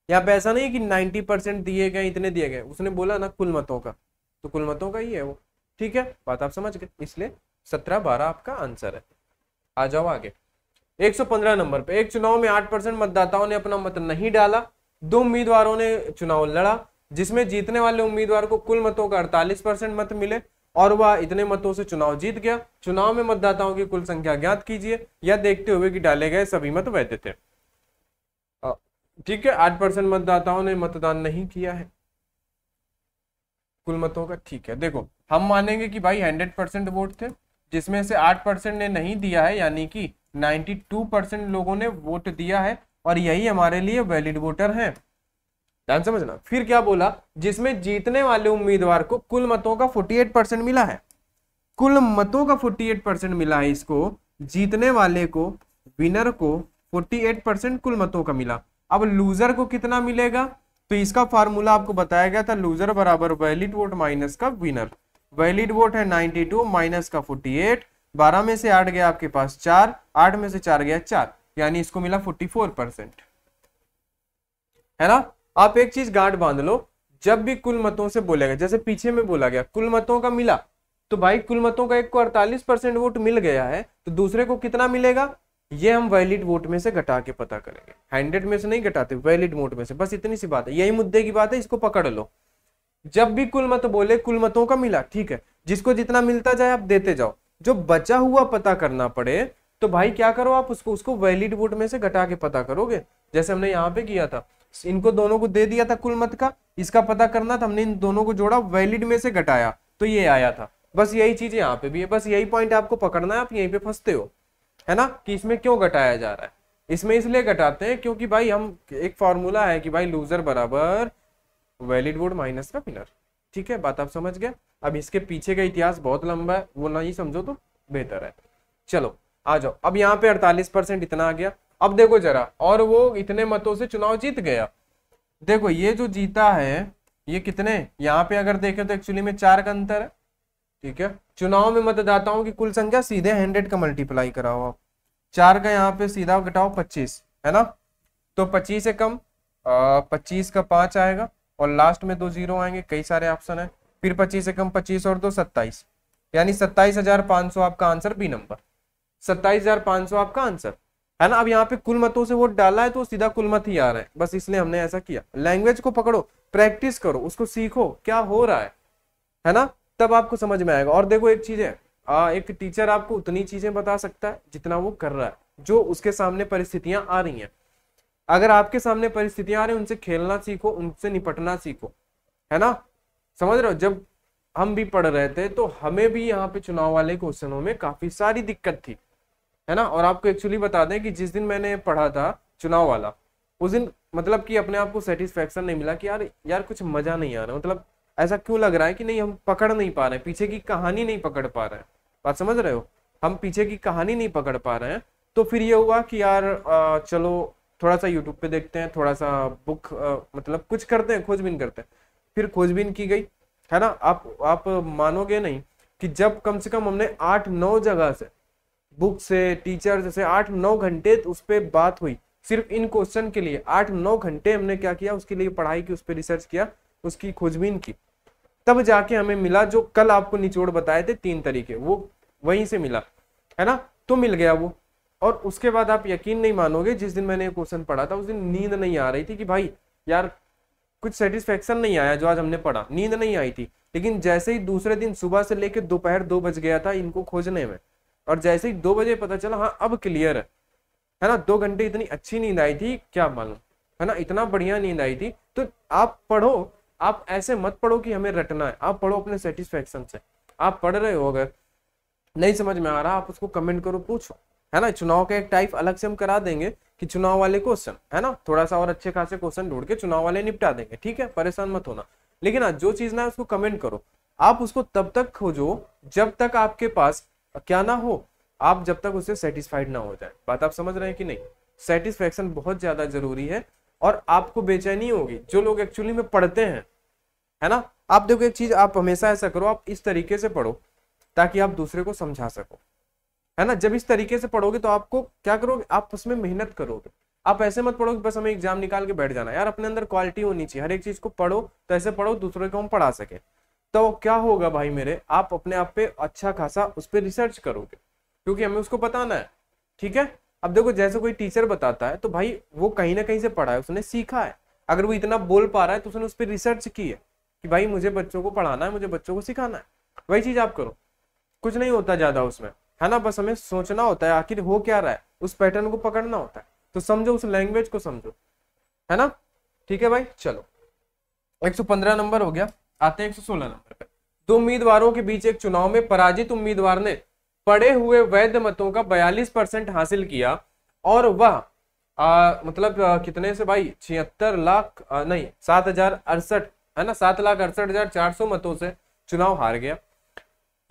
यहाँ पे ऐसा नहीं है कि नाइन्टी परसेंट दिए गए इतने दिए गए उसने बोला ना कुल मतों का तो कुल मतों का ही है वो ठीक है बात आप समझ गए इसलिए सत्रह बारह आपका आंसर है आ जाओ आगे 115 नंबर पर एक चुनाव में आठ परसेंट मतदाताओं ने अपना मत नहीं डाला दो उम्मीदवारों ने चुनाव लड़ा जिसमें जीतने वाले उम्मीदवार को कुल मतों का अड़तालीस परसेंट मत मिले और वह इतने मतों से चुनाव जीत गया चुनाव में मतदाताओं की कुल संख्या ज्ञात कीजिए यह देखते हुए कि डाले गए सभी मत वैध थे ठीक है आठ परसेंट मतदाताओं ने मतदान नहीं किया है कुल मतों का ठीक है देखो हम मानेंगे कि भाई हंड्रेड परसेंट वोट थे जिसमें से आठ परसेंट ने नहीं दिया है यानी कि नाइन्टी टू परसेंट लोगों ने वोट दिया है और यही हमारे लिए वैलिड वोटर हैं ध्यान समझना फिर क्या बोला जिसमें जीतने वाले उम्मीदवार को कुल मतों का 48 परसेंट मिला है कुल मतों का 48 परसेंट मिला है इसको जीतने वाले को विनर को 48 परसेंट कुल मतों का मिला अब लूजर को कितना मिलेगा तो इसका फार्मूला आपको बताया गया था लूजर बराबर वैलिड वोट माइनस का विनर वैलिड वोट है 92 माइनस का 48 12 में से आठ गया आपके पास चार आठ में से चार गया चार यानी इसको मिला 44 परसेंट है ना आप एक चीज गांठ बांध लो जब भी कुल मतों से बोलेगा जैसे पीछे में बोला गया कुल मतों का मिला तो भाई कुल मतों का एक को अड़तालीस परसेंट वोट मिल गया है तो दूसरे को कितना मिलेगा ये हम वैलिड वोट में से घटा के पता करेंगे हंड्रेड में से नहीं घटाते वैलिड वोट में से बस इतनी सी बात है यही मुद्दे की बात है इसको पकड़ लो जब भी कुल मत बोले कुल मतों का मिला ठीक है जिसको जितना मिलता जाए आप देते जाओ जो बचा हुआ पता करना पड़े तो भाई क्या करो आप उसको उसको वैलिड वोट में से घटा के पता करोगे जैसे हमने यहाँ पे किया था इनको दोनों को दे दिया था कुल मत का इसका पता करना था हमने इन दोनों को जोड़ा वैलिड में से घटाया तो ये आया था बस यही चीज यहाँ पे भी है बस यही पॉइंट आपको पकड़ना है आप यहीं पे फंसते हो है ना कि इसमें क्यों घटाया जा रहा है इसमें इसलिए घटाते हैं क्योंकि भाई हम एक फॉर्मूला है कि भाई लूजर बराबर वैलिड वुड माइनस का विनर ठीक है बात आप समझ गए अब इसके पीछे का इतिहास बहुत लंबा है वो नहीं समझो तो बेहतर है चलो आ जाओ अब यहाँ पे अड़तालीस परसेंट इतना आ गया अब देखो जरा और वो इतने मतों से चुनाव जीत गया देखो ये जो जीता है ये कितने यहाँ पे अगर देखें तो एक्चुअली में चार का अंतर है ठीक है चुनाव में मतदाताओं की कुल संख्या सीधे हंड्रेड का मल्टीप्लाई कराओ आप चार का यहाँ पे सीधा घटाओ पच्चीस है ना तो पच्चीस से कम पच्चीस का पांच आएगा और लास्ट में दो जीरो आएंगे कई सारे ऑप्शन है फिर पच्चीस से कम पच्चीस और दो सत्ताईस यानी सत्ताईस हजार सौ आपका आंसर बी नंबर सत्ताईस हजार सौ आपका आंसर है ना अब यहाँ पे कुल मतों से वोट डाला है तो सीधा कुल मत ही आ रहा है बस इसलिए हमने ऐसा किया लैंग्वेज को पकड़ो प्रैक्टिस करो उसको सीखो क्या हो रहा है है ना तब आपको समझ में आएगा और देखो एक चीज है आ, एक टीचर आपको उतनी चीजें बता सकता है जितना वो कर रहा है जो उसके सामने परिस्थितियां आ रही हैं अगर आपके सामने परिस्थितियां आ रही है उनसे खेलना सीखो उनसे निपटना सीखो है ना समझ रहे हो जब हम भी पढ़ रहे थे तो हमें भी यहाँ पे चुनाव वाले क्वेश्चनों में काफी सारी दिक्कत थी है ना और आपको एक्चुअली बता दें कि जिस दिन मैंने पढ़ा था चुनाव वाला उस दिन मतलब कि अपने आप को सेटिस्फेक्शन नहीं मिला कि यार यार कुछ मजा नहीं आ रहा मतलब ऐसा क्यों लग रहा है कि नहीं हम पकड़ नहीं पा रहे हैं पीछे की कहानी नहीं पकड़ पा रहे हैं बात समझ रहे हो हम पीछे की कहानी नहीं पकड़ पा रहे हैं तो फिर ये हुआ कि यार चलो थोड़ा सा यूट्यूब पे देखते हैं थोड़ा सा बुक मतलब कुछ करते हैं खोजबीन करते हैं फिर खोजबीन की गई है ना आप आप मानोगे नहीं कि जब कम से कम हमने आठ नौ जगह से बुक से टीचर जैसे आठ नौ घंटे तो उस पर बात हुई सिर्फ इन क्वेश्चन के लिए आठ नौ घंटे हमने क्या किया उसके लिए पढ़ाई की उस पर रिसर्च किया उसकी खोजबीन की तब जाके हमें मिला जो कल आपको निचोड़ बताए थे तीन तरीके वो वहीं से मिला है ना तो मिल गया वो और उसके बाद आप यकीन नहीं मानोगे जिस दिन मैंने क्वेश्चन पढ़ा था उस दिन नींद नहीं आ रही थी कि भाई यार कुछ सेटिस्फेक्शन नहीं आया जो आज हमने पढ़ा नींद नहीं आई थी लेकिन जैसे ही दूसरे दिन सुबह से लेकर दोपहर दो बज गया था इनको खोजने में और जैसे ही दो बजे पता चला हाँ अब क्लियर है है ना दो घंटे इतनी अच्छी नींद आई थी क्या मालूम है ना इतना बढ़िया नींद आई थी तो आप पढ़ो आप ऐसे मत पढ़ो कि हमें रटना है आप पढ़ो अपने सेटिस्फेक्शन से आप पढ़ रहे हो अगर नहीं समझ में आ रहा आप उसको कमेंट करो पूछो है ना चुनाव का एक टाइप अलग से हम करा देंगे कि चुनाव वाले क्वेश्चन है ना थोड़ा सा और अच्छे खासे क्वेश्चन ढूंढ के चुनाव वाले निपटा देंगे ठीक है परेशान मत होना लेकिन हाँ, जो चीज ना है उसको कमेंट करो आप उसको तब तक खोजो जब तक आपके पास क्या ना हो आप जब तक उससे सेटिस्फाइड ना हो जाए बात आप समझ रहे हैं कि नहीं सेटिस्फेक्शन बहुत ज्यादा जरूरी है और आपको बेचैनी होगी जो लोग एक्चुअली में पढ़ते हैं है ना आप देखो एक चीज आप हमेशा ऐसा करो आप इस तरीके से पढ़ो ताकि आप दूसरे को समझा सको है ना जब इस तरीके से पढ़ोगे तो आपको क्या करोगे आप उसमें मेहनत करोगे आप ऐसे मत पढ़ोगे बस हमें एग्जाम निकाल के बैठ जाना यार अपने अंदर क्वालिटी होनी चाहिए हर एक चीज को पढ़ो तो ऐसे पढ़ो दूसरे को हम पढ़ा सके तो क्या होगा भाई मेरे आप अपने आप पे अच्छा खासा उस पर रिसर्च करोगे क्योंकि हमें उसको बताना है ठीक है अब देखो जैसे कोई टीचर बताता है तो भाई वो कहीं ना कहीं से पढ़ा है उसने सीखा है अगर वो इतना बोल पा रहा है तो उसने उस पर रिसर्च की है कि भाई मुझे बच्चों को पढ़ाना है मुझे बच्चों को सिखाना है वही चीज आप करो कुछ नहीं होता ज्यादा उसमें है ना बस हमें सोचना होता है आखिर हो क्या रहा है उस पैटर्न को पकड़ना होता है तो समझो उस लैंग्वेज को समझो है ना ठीक है भाई चलो एक नंबर हो गया आते हैं एक नंबर पे दो उम्मीदवारों के बीच एक चुनाव में पराजित उम्मीदवार ने पड़े हुए वैध मतों का 42 परसेंट हासिल किया और वह मतलब आ, कितने से भाई छिहत्तर लाख नहीं सात हजार अड़सठ है ना सात लाख अड़सठ हजार चार सौ मतों से चुनाव हार गया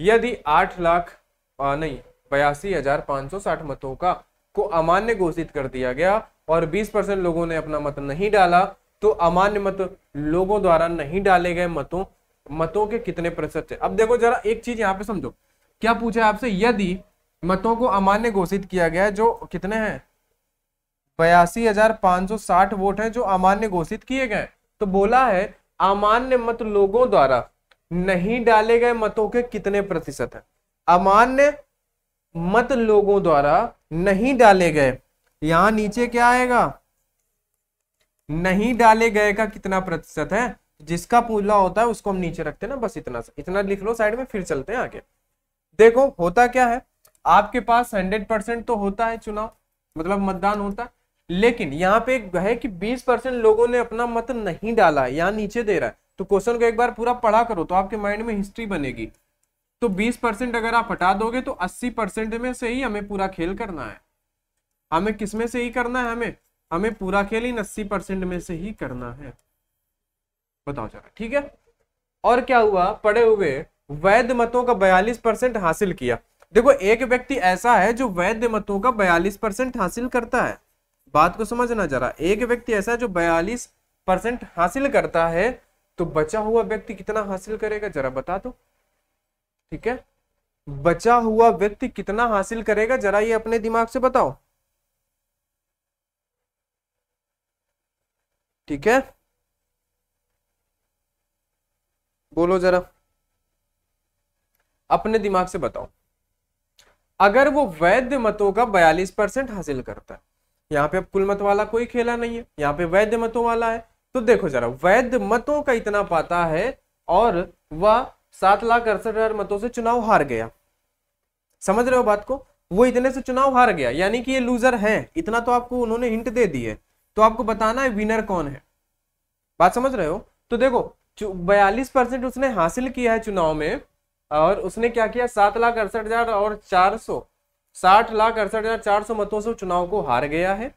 यदि आठ लाख नहीं बयासी हजार पांच सौ साठ मतों का को अमान्य घोषित कर दिया गया और बीस परसेंट लोगों ने अपना मत नहीं डाला तो अमान्य मत लोगों द्वारा नहीं डाले गए मतों मतों के कितने प्रतिशत थे अब देखो जरा एक चीज यहाँ पे समझो क्या पूछा आपसे यदि मतों को अमान्य घोषित किया गया जो कितने हैं बयासी हजार पांच सौ साठ वोट है जो अमान्य घोषित किए गए तो बोला है अमान्य मत लोगों द्वारा नहीं डाले गए मतों के कितने प्रतिशत है अमान्य मत लोगों द्वारा नहीं डाले गए यहां नीचे क्या आएगा नहीं डाले गए का कितना प्रतिशत है जिसका पूला होता है उसको हम नीचे रखते हैं ना बस इतना सा इतना लिख लो साइड में फिर चलते हैं आगे देखो होता क्या है आपके पास हंड्रेड परसेंट तो होता है चुनाव मतलब मतदान होता है लेकिन यहाँ पे है कि बीस परसेंट लोगों ने अपना मत नहीं डाला है यहाँ नीचे दे रहा है तो क्वेश्चन को एक बार पूरा पढ़ा करो तो आपके माइंड में हिस्ट्री बनेगी तो बीस परसेंट अगर आप हटा दोगे तो अस्सी परसेंट में से ही हमें पूरा खेल करना है हमें किसमें से ही करना है हमें हमें पूरा खेल इन अस्सी परसेंट में से ही करना है बताओ जरा ठीक है और क्या हुआ पढ़े हुए वैध मतों का बयालीस परसेंट हासिल किया देखो एक व्यक्ति ऐसा है जो वैध मतों का बयालीस परसेंट हासिल करता है बात को समझना जरा एक व्यक्ति ऐसा है जो बयालीस परसेंट हासिल करता है तो बचा हुआ व्यक्ति कितना हासिल करेगा जरा बता दो ठीक है बचा हुआ व्यक्ति कितना हासिल करेगा जरा ये अपने दिमाग से बताओ ठीक है बोलो जरा अपने दिमाग से बताओ अगर वो वैध मतों का 42 परसेंट हासिल करता है यहाँ पे अब कुल मत वाला कोई खेला नहीं है यहां पे वैध मतों वाला है तो देखो जरा वैध मतों का इतना पाता है और वह सात लाख अड़सठ हजार मतों से चुनाव हार गया समझ रहे हो बात को वो इतने से चुनाव हार गया यानी कि ये लूजर हैं इतना तो आपको उन्होंने हिंट दे दी है तो आपको बताना है विनर कौन है बात समझ रहे हो तो देखो बयालीस परसेंट उसने हासिल किया है चुनाव में और उसने क्या किया सात लाख अड़सठ हजार और चार सौ साठ लाख अड़सठ हजार चार सौ मतों से चुनाव को हार गया है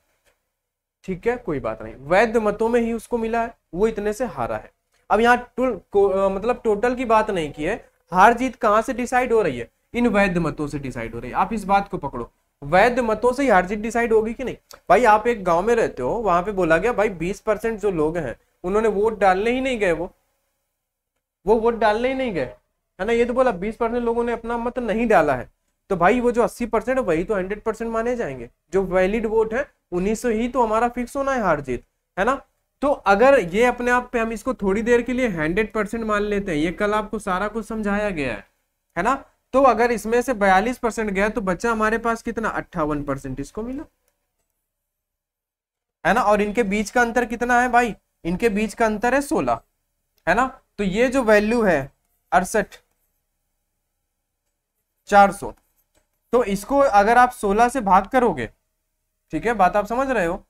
ठीक है कोई बात नहीं वैध मतों में ही उसको मिला है वो इतने से हारा है अब यहाँ मतलब टोटल की बात नहीं की है हार जीत कहाँ से डिसाइड हो रही है इन वैध मतों से डिसाइड हो रही है आप इस बात को पकड़ो वैध मतों से ही हर चीज डिसाइड होगी कि नहीं भाई आप एक गांव में रहते हो वहां पे बोला गया भाई 20 परसेंट जो लोग हैं उन्होंने वोट डालने ही नहीं गए वो वो वोट डालने ही नहीं गए है ना ये तो बोला 20 परसेंट लोगों ने अपना मत नहीं डाला है तो भाई वो जो 80 परसेंट वही तो 100 परसेंट माने जाएंगे जो वैलिड वोट है उन्हीं से ही तो हमारा फिक्स होना है हार जीत है ना तो अगर ये अपने आप पे हम इसको थोड़ी देर के लिए हंड्रेड मान लेते हैं ये कल आपको सारा कुछ समझाया गया है है ना तो अगर इसमें से बयालीस परसेंट गया तो बच्चा हमारे पास कितना अट्ठावन परसेंट इसको मिला है ना और इनके बीच का अंतर कितना है भाई इनके बीच का अंतर है सोलह है ना तो ये जो वैल्यू है अड़सठ चार सौ तो इसको अगर आप सोलह से भाग करोगे ठीक है बात आप समझ रहे हो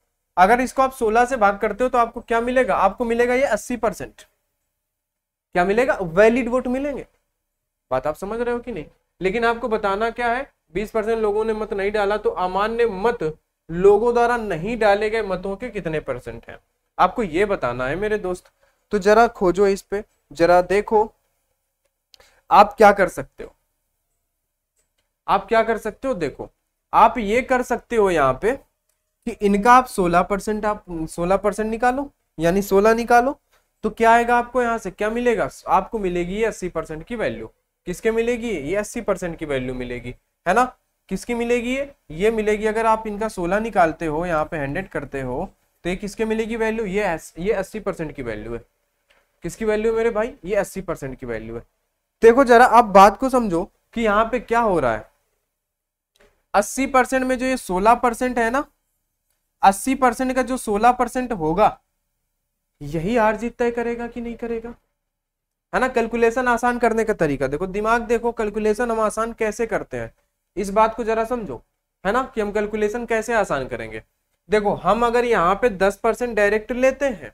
अगर इसको आप सोलह से भाग करते हो तो आपको क्या मिलेगा आपको मिलेगा ये अस्सी परसेंट क्या मिलेगा वैलिड वोट मिलेंगे बात आप समझ रहे हो कि नहीं लेकिन आपको बताना क्या है बीस परसेंट लोगों ने मत नहीं डाला तो अमान्य मत लोगों द्वारा नहीं डाले गए मतों के कितने परसेंट हैं आपको ये बताना है मेरे दोस्त तो जरा खोजो इस पे जरा देखो आप क्या कर सकते हो आप क्या कर सकते हो देखो आप ये कर सकते हो यहाँ पे कि इनका आप 16 परसेंट आप 16 परसेंट निकालो यानी 16 निकालो तो क्या आएगा आपको यहाँ से क्या मिलेगा आपको मिलेगी अस्सी 80 परसेंट की वैल्यू किसके मिलेगी ये अस्सी परसेंट की वैल्यू मिलेगी है ना किसकी मिलेगी ये ये मिलेगी अगर आप इनका सोलह निकालते हो यहाँ पे हंड्रेड करते हो तो ये किसके मिलेगी वैल्यू ये ये अस्सी परसेंट की वैल्यू है किसकी वैल्यू मेरे भाई ये अस्सी परसेंट की वैल्यू है देखो जरा आप बात को समझो कि यहाँ पे क्या हो रहा है अस्सी परसेंट में जो ये सोलह परसेंट है ना अस्सी परसेंट का जो सोलह परसेंट होगा यही हार जीत तय करेगा कि नहीं करेगा है ना कैलकुलेशन आसान करने का तरीका देखो दिमाग देखो कैलकुलेशन हम आसान कैसे करते हैं इस बात को जरा समझो है ना कि हम कैलकुलेशन कैसे आसान करेंगे देखो हम अगर यहाँ पे दस परसेंट डायरेक्ट लेते हैं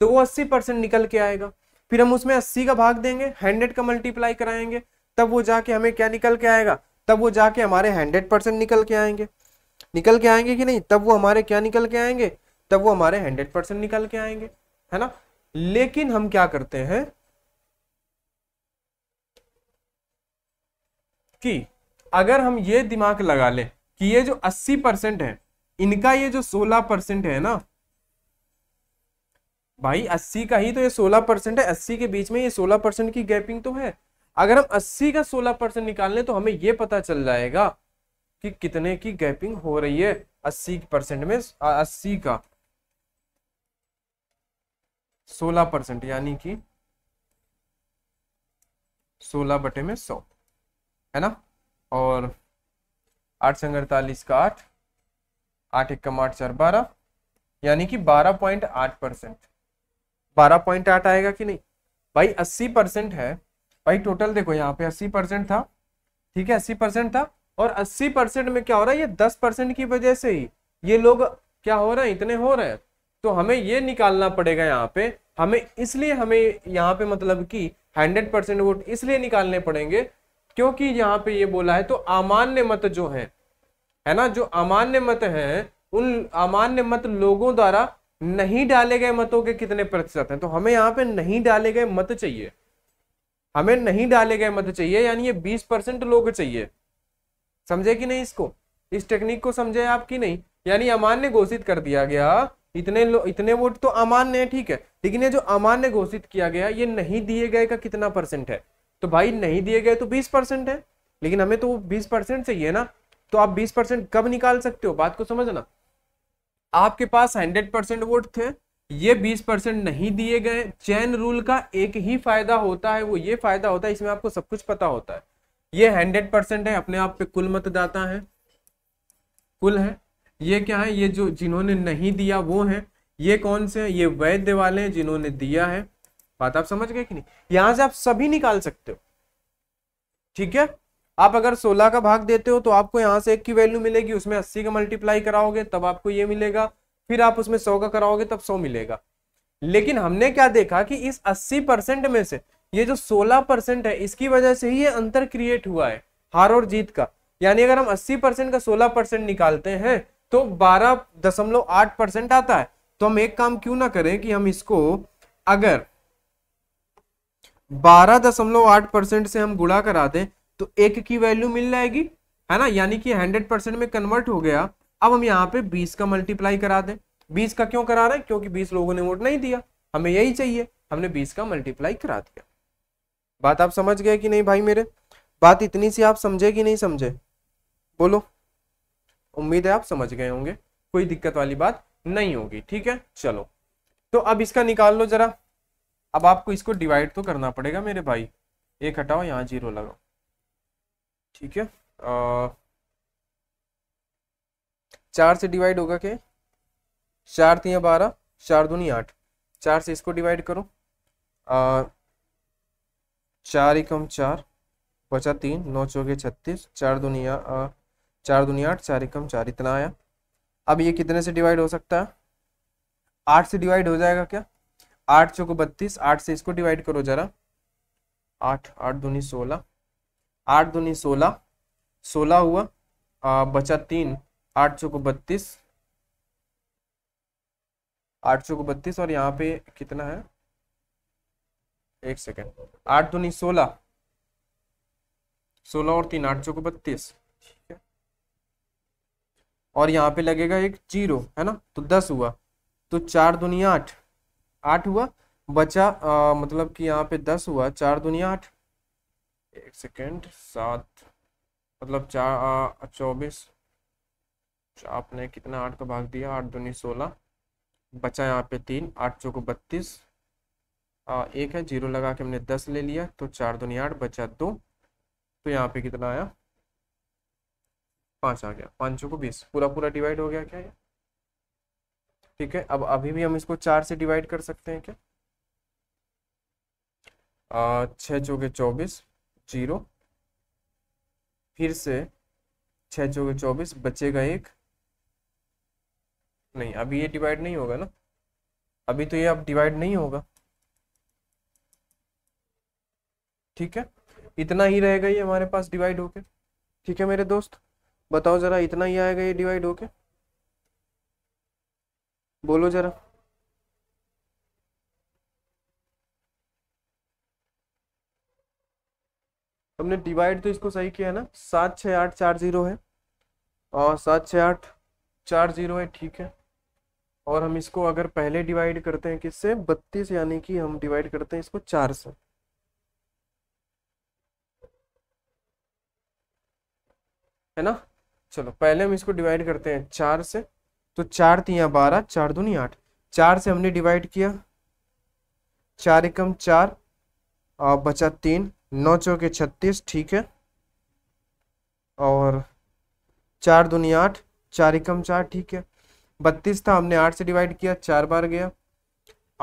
तो वो अस्सी परसेंट निकल के आएगा फिर हम उसमें अस्सी का भाग देंगे हंड्रेड का मल्टीप्लाई कराएंगे तब वो जाके हमें क्या निकल के आएगा तब वो जाके हमारे हंड्रेड परसेंट निकल के आएंगे निकल के आएंगे कि नहीं तब वो हमारे क्या निकल के आएंगे तब वो हमारे हंड्रेड परसेंट निकल के आएंगे है ना लेकिन हम क्या करते हैं कि अगर हम ये दिमाग लगा ले कि ये जो 80 परसेंट है इनका ये जो 16 परसेंट है ना भाई 80 का ही तो ये 16 परसेंट है 80 के बीच में ये 16 परसेंट की गैपिंग तो है अगर हम 80 का 16 परसेंट निकाल लें तो हमें ये पता चल जाएगा कि कितने की गैपिंग हो रही है अस्सी परसेंट में अस्सी का सोलह परसेंट यानी कि सोलह बटे में सौ है ना और आठ संग अड़तालीस का आठ आठ एक कम आठ चार बारह यानी कि बारह पॉइंट आठ परसेंट बारह पॉइंट आठ आएगा कि नहीं भाई अस्सी परसेंट है भाई टोटल देखो यहाँ पे अस्सी परसेंट था ठीक है अस्सी परसेंट था और अस्सी परसेंट में क्या हो रहा है ये दस परसेंट की वजह से ही ये लोग क्या हो रहे हैं इतने हो रहे हैं तो हमें ये निकालना पड़ेगा यहाँ पे हमें इसलिए हमें यहाँ पे मतलब कि हंड्रेड परसेंट वोट इसलिए निकालने पड़ेंगे क्योंकि यहाँ पे ये बोला है तो अमान्य मत जो है है ना जो अमान्य मत है उन अमान्य मत लोगों द्वारा नहीं डाले गए मतों के कितने प्रतिशत हैं तो हमें यहाँ पे नहीं डाले गए मत चाहिए हमें नहीं डाले गए मत चाहिए यानी ये बीस परसेंट लोग चाहिए समझे कि नहीं इसको इस टेक्निक को समझे आप कि नहीं यानी अमान्य घोषित कर दिया गया इतने लो, इतने वोट तो अमान्य है ठीक है लेकिन ये जो अमान्य घोषित किया गया ये नहीं दिए गए का कितना परसेंट है तो भाई नहीं दिए गए तो बीस परसेंट है लेकिन हमें तो बीस परसेंट चाहिए ना तो आप बीस परसेंट कब निकाल सकते हो बात को समझना आपके पास हंड्रेड परसेंट वोट थे ये बीस परसेंट नहीं दिए गए चैन रूल का एक ही फायदा होता है वो ये फायदा होता है इसमें आपको सब कुछ पता होता है ये हंड्रेड परसेंट है अपने आप पे कुल मतदाता है कुल है ये क्या है ये जो जिन्होंने नहीं दिया वो है ये कौन से है ये वैद्य वाले हैं जिन्होंने दिया है बात आप समझ गए कि नहीं यहां से आप सभी निकाल सकते हो ठीक है आप अगर 16 का भाग देते हो तो आपको यहां से एक की वैल्यू मिलेगी उसमें 80 का मल्टीप्लाई कराओगे तब आपको ये मिलेगा फिर आप उसमें 100 का कराओगे तब 100 मिलेगा लेकिन हमने क्या देखा कि इस 80 परसेंट में से ये जो 16 परसेंट है इसकी वजह से ही ये अंतर क्रिएट हुआ है हार और जीत का यानी अगर हम अस्सी का सोलह निकालते हैं तो बारह आता है तो हम एक काम क्यों ना करें कि हम इसको अगर बारह दशमलव आठ परसेंट से हम गुड़ा करा दें तो एक की वैल्यू मिल जाएगी है ना यानी कि हंड्रेड परसेंट में कन्वर्ट हो गया अब हम यहाँ पे बीस का मल्टीप्लाई करा दें बीस का क्यों करा रहे हैं क्योंकि बीस लोगों ने वोट नहीं दिया हमें यही चाहिए हमने बीस का मल्टीप्लाई करा दिया बात आप समझ गए कि नहीं भाई मेरे बात इतनी सी आप समझे कि नहीं समझे बोलो उम्मीद है आप समझ गए होंगे कोई दिक्कत वाली बात नहीं होगी ठीक है चलो तो अब इसका निकाल लो जरा अब आपको इसको डिवाइड तो करना पड़ेगा मेरे भाई एक हटाओ यहाँ जीरो लगाओ ठीक है आ, चार से डिवाइड होगा के चार तीन बारह चार दूनी आठ चार से इसको डिवाइड करो आ, चार एकम चार बचा तीन नौ चौके छत्तीस चार दुनिया आ, चार दुनिया आठ चार एकम चार इतना आया अब ये कितने से डिवाइड हो सकता है आठ से डिवाइड हो जाएगा क्या आठ चौको बत्तीस आठ से इसको डिवाइड करो जरा आठ आठ दूनी सोलह आठ दूनी सोलह सोलह हुआ आ, बचा तीन आठ चौको बत्तीस आठ सौ को बत्तीस और यहाँ पे कितना है एक सेकेंड आठ दूनी सोलह सोलह और तीन आठ सौ को बत्तीस ठीक है और यहाँ पे लगेगा एक जीरो है ना तो दस हुआ तो चार दुनिया आठ आठ हुआ बचा आ, मतलब कि यहाँ पे दस हुआ चार दुनिया आठ एक सेकेंड सात मतलब चार चौबीस आपने कितना आठ का भाग दिया आठ दूनी सोलह बचा यहाँ पे तीन आठ चौको बत्तीस एक है जीरो लगा के हमने दस ले लिया तो चार दुनिया आठ बचा दो तो यहाँ पे कितना आया पाँच आ गया पाँच चौको बीस पूरा पूरा डिवाइड हो गया क्या है ठीक है अब अभी भी हम इसको चार से डिवाइड कर सकते हैं क्या छः चौके चौबीस जीरो फिर से छः चौके चौबीस बचेगा एक नहीं अभी ये डिवाइड नहीं होगा ना अभी तो ये अब डिवाइड नहीं होगा ठीक है इतना ही रहेगा ये हमारे पास डिवाइड होके ठीक है मेरे दोस्त बताओ ज़रा इतना ही आएगा ये डिवाइड होके बोलो जरा हमने डिवाइड तो इसको सही किया है ना सात छः आठ चार जीरो है और सात छः आठ चार जीरो है ठीक है और हम इसको अगर पहले डिवाइड करते हैं किससे बत्तीस यानी कि हम डिवाइड करते हैं इसको चार से है ना चलो पहले हम इसको डिवाइड करते हैं चार से तो चार तिया बारह चार दूनी आठ चार से हमने डिवाइड किया चार एकम चार और बचा तीन नौ चौके छत्तीस ठीक है और चार दूनी आठ चार एकम चार ठीक है बत्तीस था हमने आठ से डिवाइड किया चार बार गया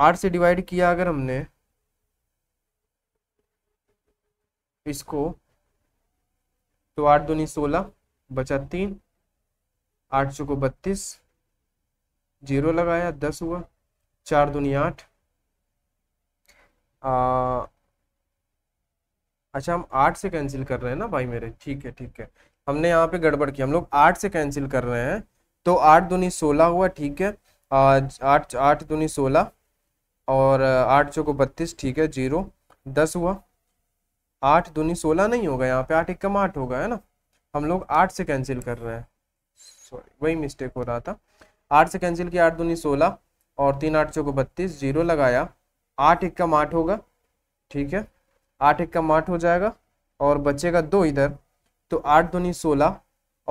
आठ से डिवाइड किया अगर हमने इसको तो आठ दूनी सोलह बचा तीन आठ चौको बत्तीस जीरो लगाया दस हुआ चार दुनिया आठ अच्छा हम आठ से कैंसिल कर रहे हैं ना भाई मेरे ठीक है ठीक है हमने यहाँ पे गड़बड़ की हम लोग आठ से कैंसिल कर रहे हैं तो आठ दुनी सोलह हुआ ठीक है आठ आठ दूनी सोलह और आठ चौको बत्तीस ठीक है जीरो दस हुआ आठ दुनी सोलह नहीं होगा यहाँ पे आठ एक कम आठ होगा है ना हम लोग आठ से कैंसिल कर रहे हैं सॉरी वही मिस्टेक हो रहा था आठ से कैंसिल किया आठ दूनी सोलह और तीन आठ चौको बत्तीस जीरो लगाया आठ एक कम आठ होगा ठीक है आठ एक कम आठ हो जाएगा और बचेगा दो इधर तो आठ दूनी सोलह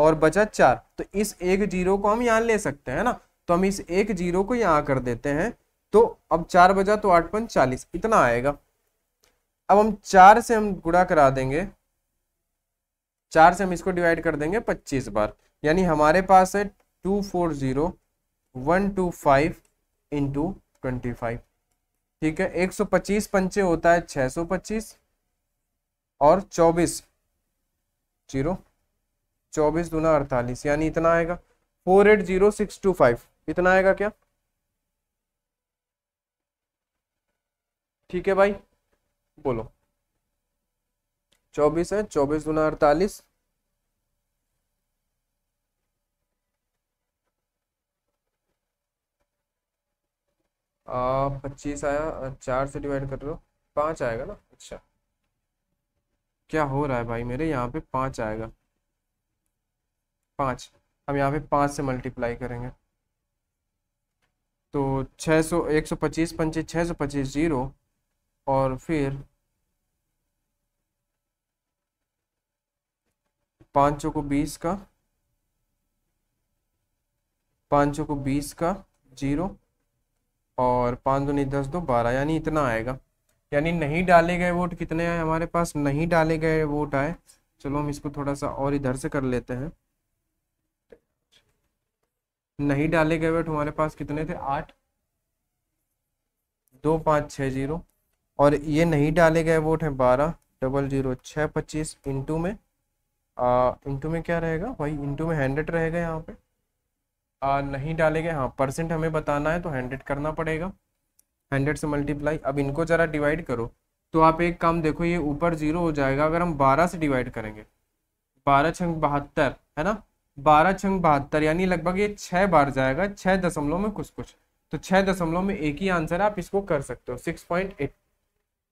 और बचा चार तो इस एक जीरो को हम यहाँ ले सकते हैं ना तो हम इस एक जीरो को यहाँ कर देते हैं तो अब चार बजा तो आठ पंच चालीस इतना आएगा अब हम चार से हम गुड़ा करा देंगे चार से हम इसको डिवाइड कर देंगे पच्चीस बार यानी हमारे पास है two four zero one two five into twenty five ठीक है एक सौ पच्चीस पंचे होता है छः सौ पच्चीस और चौबीस जीरो चौबीस दूना अड़तालीस यानी इतना आएगा four eight zero six two five इतना आएगा क्या ठीक है भाई बोलो चौबीस है चौबीस दूना अड़तालीस पच्चीस आया चार से डिवाइड कर रहे हो पाँच आएगा ना अच्छा क्या हो रहा है भाई मेरे यहाँ पे पाँच आएगा पाँच हम यहाँ पे पाँच से मल्टीप्लाई करेंगे तो छः सौ एक सौ पच्चीस पंचे छः सौ पच्चीस जीरो और फिर पाँचों को बीस का पाँचों को बीस का जीरो और पाँच दूनी दस दो बारह यानी इतना आएगा यानी नहीं डाले गए वोट कितने आए हमारे पास नहीं डाले गए वोट आए चलो हम इसको थोड़ा सा और इधर से कर लेते हैं नहीं डाले गए वोट हमारे पास कितने थे आठ दो पाँच छः जीरो और ये नहीं डाले गए वोट हैं बारह डबल जीरो छः पच्चीस इंटू में आ, इंटू में क्या रहेगा वही इंटू में हंड्रेड रहेगा यहाँ पे आ, नहीं डालेंगे हाँ परसेंट हमें बताना है तो हंड्रेड करना पड़ेगा हंड्रेड से मल्टीप्लाई अब इनको ज़रा डिवाइड करो तो आप एक काम देखो ये ऊपर जीरो हो जाएगा अगर हम बारह से डिवाइड करेंगे बारह छंग बहत्तर है ना बारह छंग बहत्तर यानी लगभग ये छः बार जाएगा छः दशमलव में कुछ कुछ तो छः दशमलव में एक ही आंसर है आप इसको कर सकते हो six point eight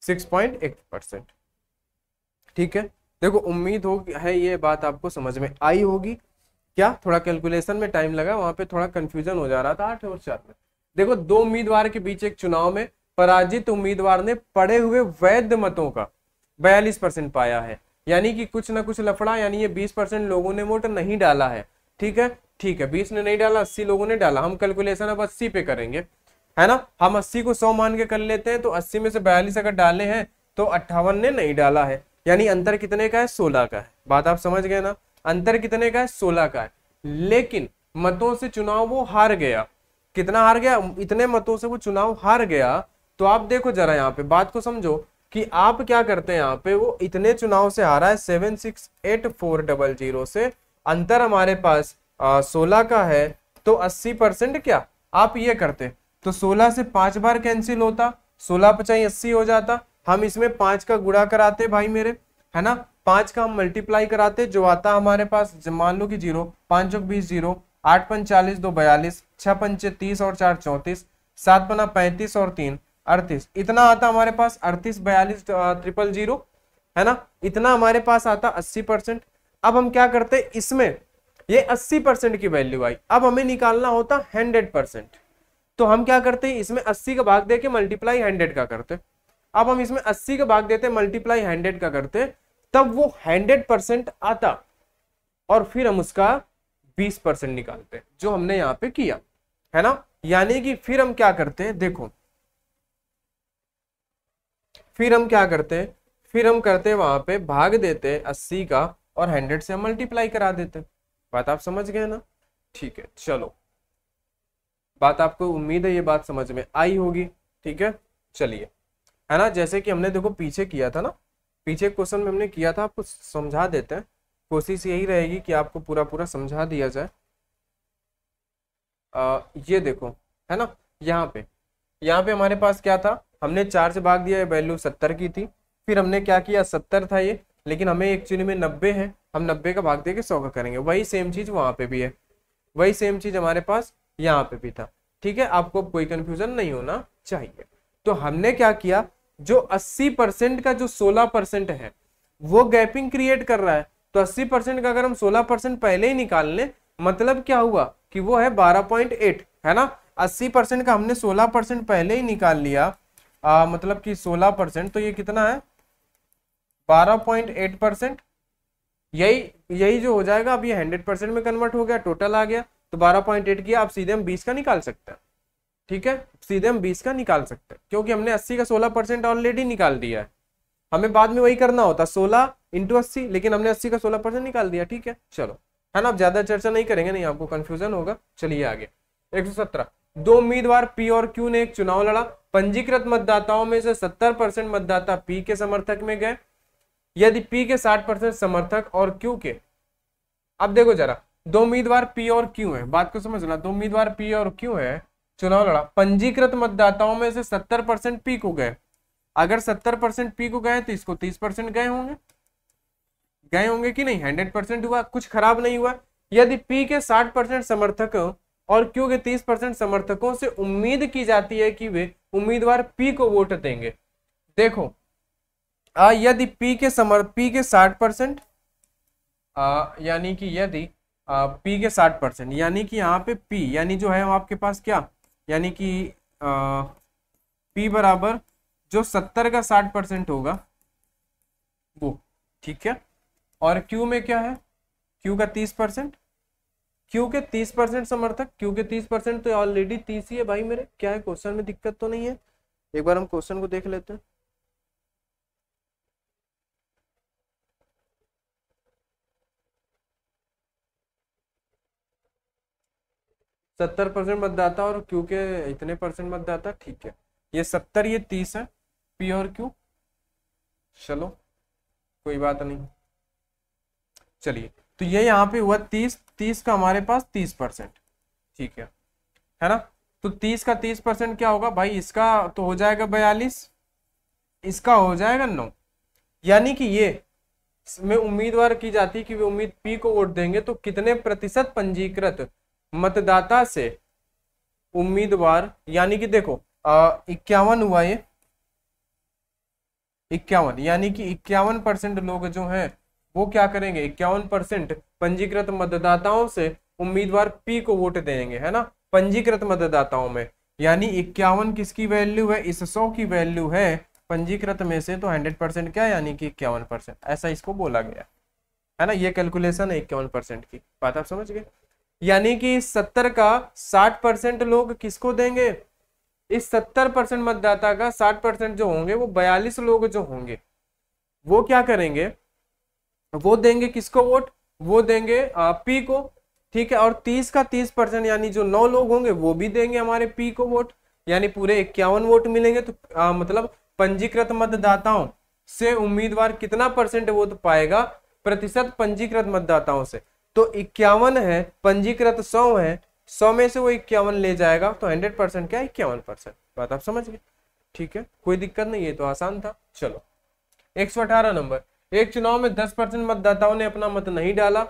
six point eight percent ठीक है देखो उम्मीद हो है ये बात आपको समझ में आई होगी क्या थोड़ा कैलकुलेशन में टाइम लगा वहां पे थोड़ा कंफ्यूजन हो जा रहा था आठ और चार में देखो दो उम्मीदवार के बीच एक चुनाव में पराजित उम्मीदवार ने पड़े हुए वैध मतों का बयालीस परसेंट पाया है यानी कि कुछ ना कुछ लफड़ा यानी ये बीस परसेंट लोगों ने वोट नहीं डाला है ठीक है ठीक है बीस ने नहीं डाला अस्सी लोगों ने डाला हम कैलकुलेशन अब अस्सी पे करेंगे है ना हम अस्सी को सौ मान के कर लेते हैं तो अस्सी में से बयालीस अगर डाले हैं तो अट्ठावन ने नहीं डाला है यानी अंतर कितने का है सोलह का है बात आप समझ गए ना अंतर कितने का है सोलह का है लेकिन मतों से चुनाव वो हार गया कितना हार गया इतने मतों से वो चुनाव हार गया तो आप देखो जरा यहाँ पे बात को समझो कि आप क्या करते हैं यहाँ पे वो इतने चुनाव से हारा है seven six eight four double zero से अंतर हमारे पास सोलह का है तो अस्सी परसेंट क्या आप ये करते तो सोलह से पांच बार कैंसिल होता सोलह पचाई अस्सी हो जाता हम इसमें पांच का गुड़ा कराते भाई मेरे है ना पांच का हम मल्टीप्लाई कराते जो आता हमारे पास मान लो कि जीरो पांच चौक बीस जीरो आठ पन चालीस दो बयालीस छह पंचे तीस और चार चौंतीस सात पना पैंतीस और तीन अड़तीस इतना आता हमारे पास अड़तीस बयालीस ट्रिपल जीरो है ना इतना हमारे पास आता अस्सी परसेंट अब हम क्या करते इसमें ये अस्सी परसेंट की वैल्यू आई अब हमें निकालना होता हंड्रेड परसेंट तो हम क्या करते हैं इसमें अस्सी का भाग दे के मल्टीप्लाई हंड्रेड का करते अब हम इसमें अस्सी का भाग देते मल्टीप्लाई हंड्रेड का करते तब वो हंड्रेड परसेंट आता और फिर हम उसका बीस परसेंट निकालते जो हमने यहां पे किया है ना यानी कि फिर हम क्या करते हैं देखो फिर हम क्या करते हैं फिर हम करते हैं वहां पे भाग देते अस्सी का और हंड्रेड से हम मल्टीप्लाई करा देते बात आप समझ गए ना ठीक है चलो बात आपको उम्मीद है ये बात समझ में आई होगी ठीक है चलिए है ना जैसे कि हमने देखो पीछे किया था ना पीछे क्वेश्चन में हमने किया था आपको समझा देते हैं कोशिश यही रहेगी कि आपको पूरा पूरा समझा दिया जाए आ, ये देखो है ना यहाँ पे यहाँ पे हमारे पास क्या था हमने चार से भाग दिया वैल्यू सत्तर की थी फिर हमने क्या किया सत्तर था ये लेकिन हमें एक्चुअली में नब्बे है हम नब्बे का भाग दे के सौ का करेंगे वही सेम चीज़ वहाँ पे भी है वही सेम चीज़ हमारे पास यहाँ पे भी था ठीक है आपको कोई कंफ्यूजन नहीं होना चाहिए तो हमने क्या किया जो 80 परसेंट का जो 16 परसेंट है वो गैपिंग क्रिएट कर रहा है तो 80 परसेंट का अगर हम 16 परसेंट पहले ही निकाल लें मतलब क्या हुआ कि वो है 12.8 है ना 80 परसेंट का हमने 16 परसेंट पहले ही निकाल लिया आ, मतलब कि 16 परसेंट तो ये कितना है 12.8 परसेंट यही यही जो हो जाएगा अब ये 100 परसेंट में कन्वर्ट हो गया टोटल आ गया तो 12.8 किया आप सीधे हम 20 का निकाल सकते हैं ठीक है सीधे हम बीस का निकाल सकते हैं क्योंकि हमने अस्सी का सोलह परसेंट ऑलरेडी निकाल दिया है हमें बाद में वही करना होता सोलह इंटू अस्सी लेकिन हमने अस्सी का सोलह परसेंट निकाल दिया ठीक है चलो है ना आप ज्यादा चर्चा नहीं करेंगे नहीं आपको कंफ्यूजन होगा चलिए आगे एक सौ सत्रह दो उम्मीदवार पी और क्यू ने एक चुनाव लड़ा पंजीकृत मतदाताओं में से सत्तर परसेंट मतदाता पी के समर्थक में गए यदि पी के साठ परसेंट समर्थक और क्यू के अब देखो जरा दो उम्मीदवार पी और क्यू है बात को समझना दो उम्मीदवार पी और क्यू है चुनाव लड़ा पंजीकृत मतदाताओं में से सत्तर परसेंट पीक हो गए अगर सत्तर परसेंट पीक हो गए तो इसको तीस परसेंट गए होंगे गए होंगे कि नहीं हंड्रेड परसेंट हुआ कुछ खराब नहीं हुआ यदि पी के साठ परसेंट समर्थकों और क्योंकि तीस परसेंट समर्थकों से उम्मीद की जाती है कि वे उम्मीदवार पी को वोट देंगे देखो आ, यदि पी के समर्थ पी के साठ परसेंट यानी कि यदि पी के साठ परसेंट यानी कि यहाँ पे पी यानी जो है आपके पास क्या यानी कि पी बराबर जो सत्तर का साठ परसेंट होगा वो ठीक है और क्यू में क्या है क्यू का तीस परसेंट क्यू के तीस परसेंट समर्थक क्यू के तीस परसेंट तो ऑलरेडी तीस ही है भाई मेरे क्या है क्वेश्चन में दिक्कत तो नहीं है एक बार हम क्वेश्चन को देख लेते हैं सत्तर परसेंट मतदाता और क्यू के इतने परसेंट मतदाता ठीक है ये सत्तर ये तीस है पी और क्यू चलो कोई बात नहीं चलिए तो ये यहाँ पे हुआ तीस तीस का हमारे पास तीस परसेंट ठीक है है ना तो तीस का तीस परसेंट क्या होगा भाई इसका तो हो जाएगा बयालीस इसका हो जाएगा नौ यानी कि ये में उम्मीदवार की जाती कि वे उम्मीद पी को वोट देंगे तो कितने प्रतिशत पंजीकृत मतदाता से उम्मीदवार यानी कि देखो इक्यावन हुआ ये इक्यावन यानी कि इक्यावन परसेंट लोग जो हैं वो क्या करेंगे इक्यावन परसेंट पंजीकृत मतदाताओं से उम्मीदवार पी को वोट देंगे है ना पंजीकृत मतदाताओं में यानी इक्यावन किसकी वैल्यू है इस सौ की वैल्यू है पंजीकृत में से तो हंड्रेड परसेंट क्या यानी कि इक्यावन परसेंट ऐसा इसको बोला गया है ना ये कैलकुलेशन है इक्यावन परसेंट की बात आप समझ गए यानी कि सत्तर का साठ परसेंट लोग किसको देंगे इस सत्तर परसेंट मतदाता का साठ परसेंट जो होंगे वो बयालीस लोग जो होंगे वो क्या करेंगे वो देंगे किसको वोट वो देंगे पी को ठीक है और तीस का तीस परसेंट यानी जो नौ लोग होंगे वो भी देंगे हमारे पी को वोट यानी पूरे इक्यावन वोट मिलेंगे तो आ, मतलब पंजीकृत मतदाताओं से उम्मीदवार कितना परसेंट वोट पाएगा प्रतिशत पंजीकृत मतदाताओं से तो इक्यावन है पंजीकृत सौ है सौ में से वो इक्यावन ले जाएगा तो हंड्रेड परसेंट क्या इक्यावन परसेंट बात आप समझ गए ठीक है कोई दिक्कत नहीं है तो आसान था चलो एक सौ अठारह नंबर एक चुनाव में दस परसेंट मतदाताओं ने अपना मत नहीं डाला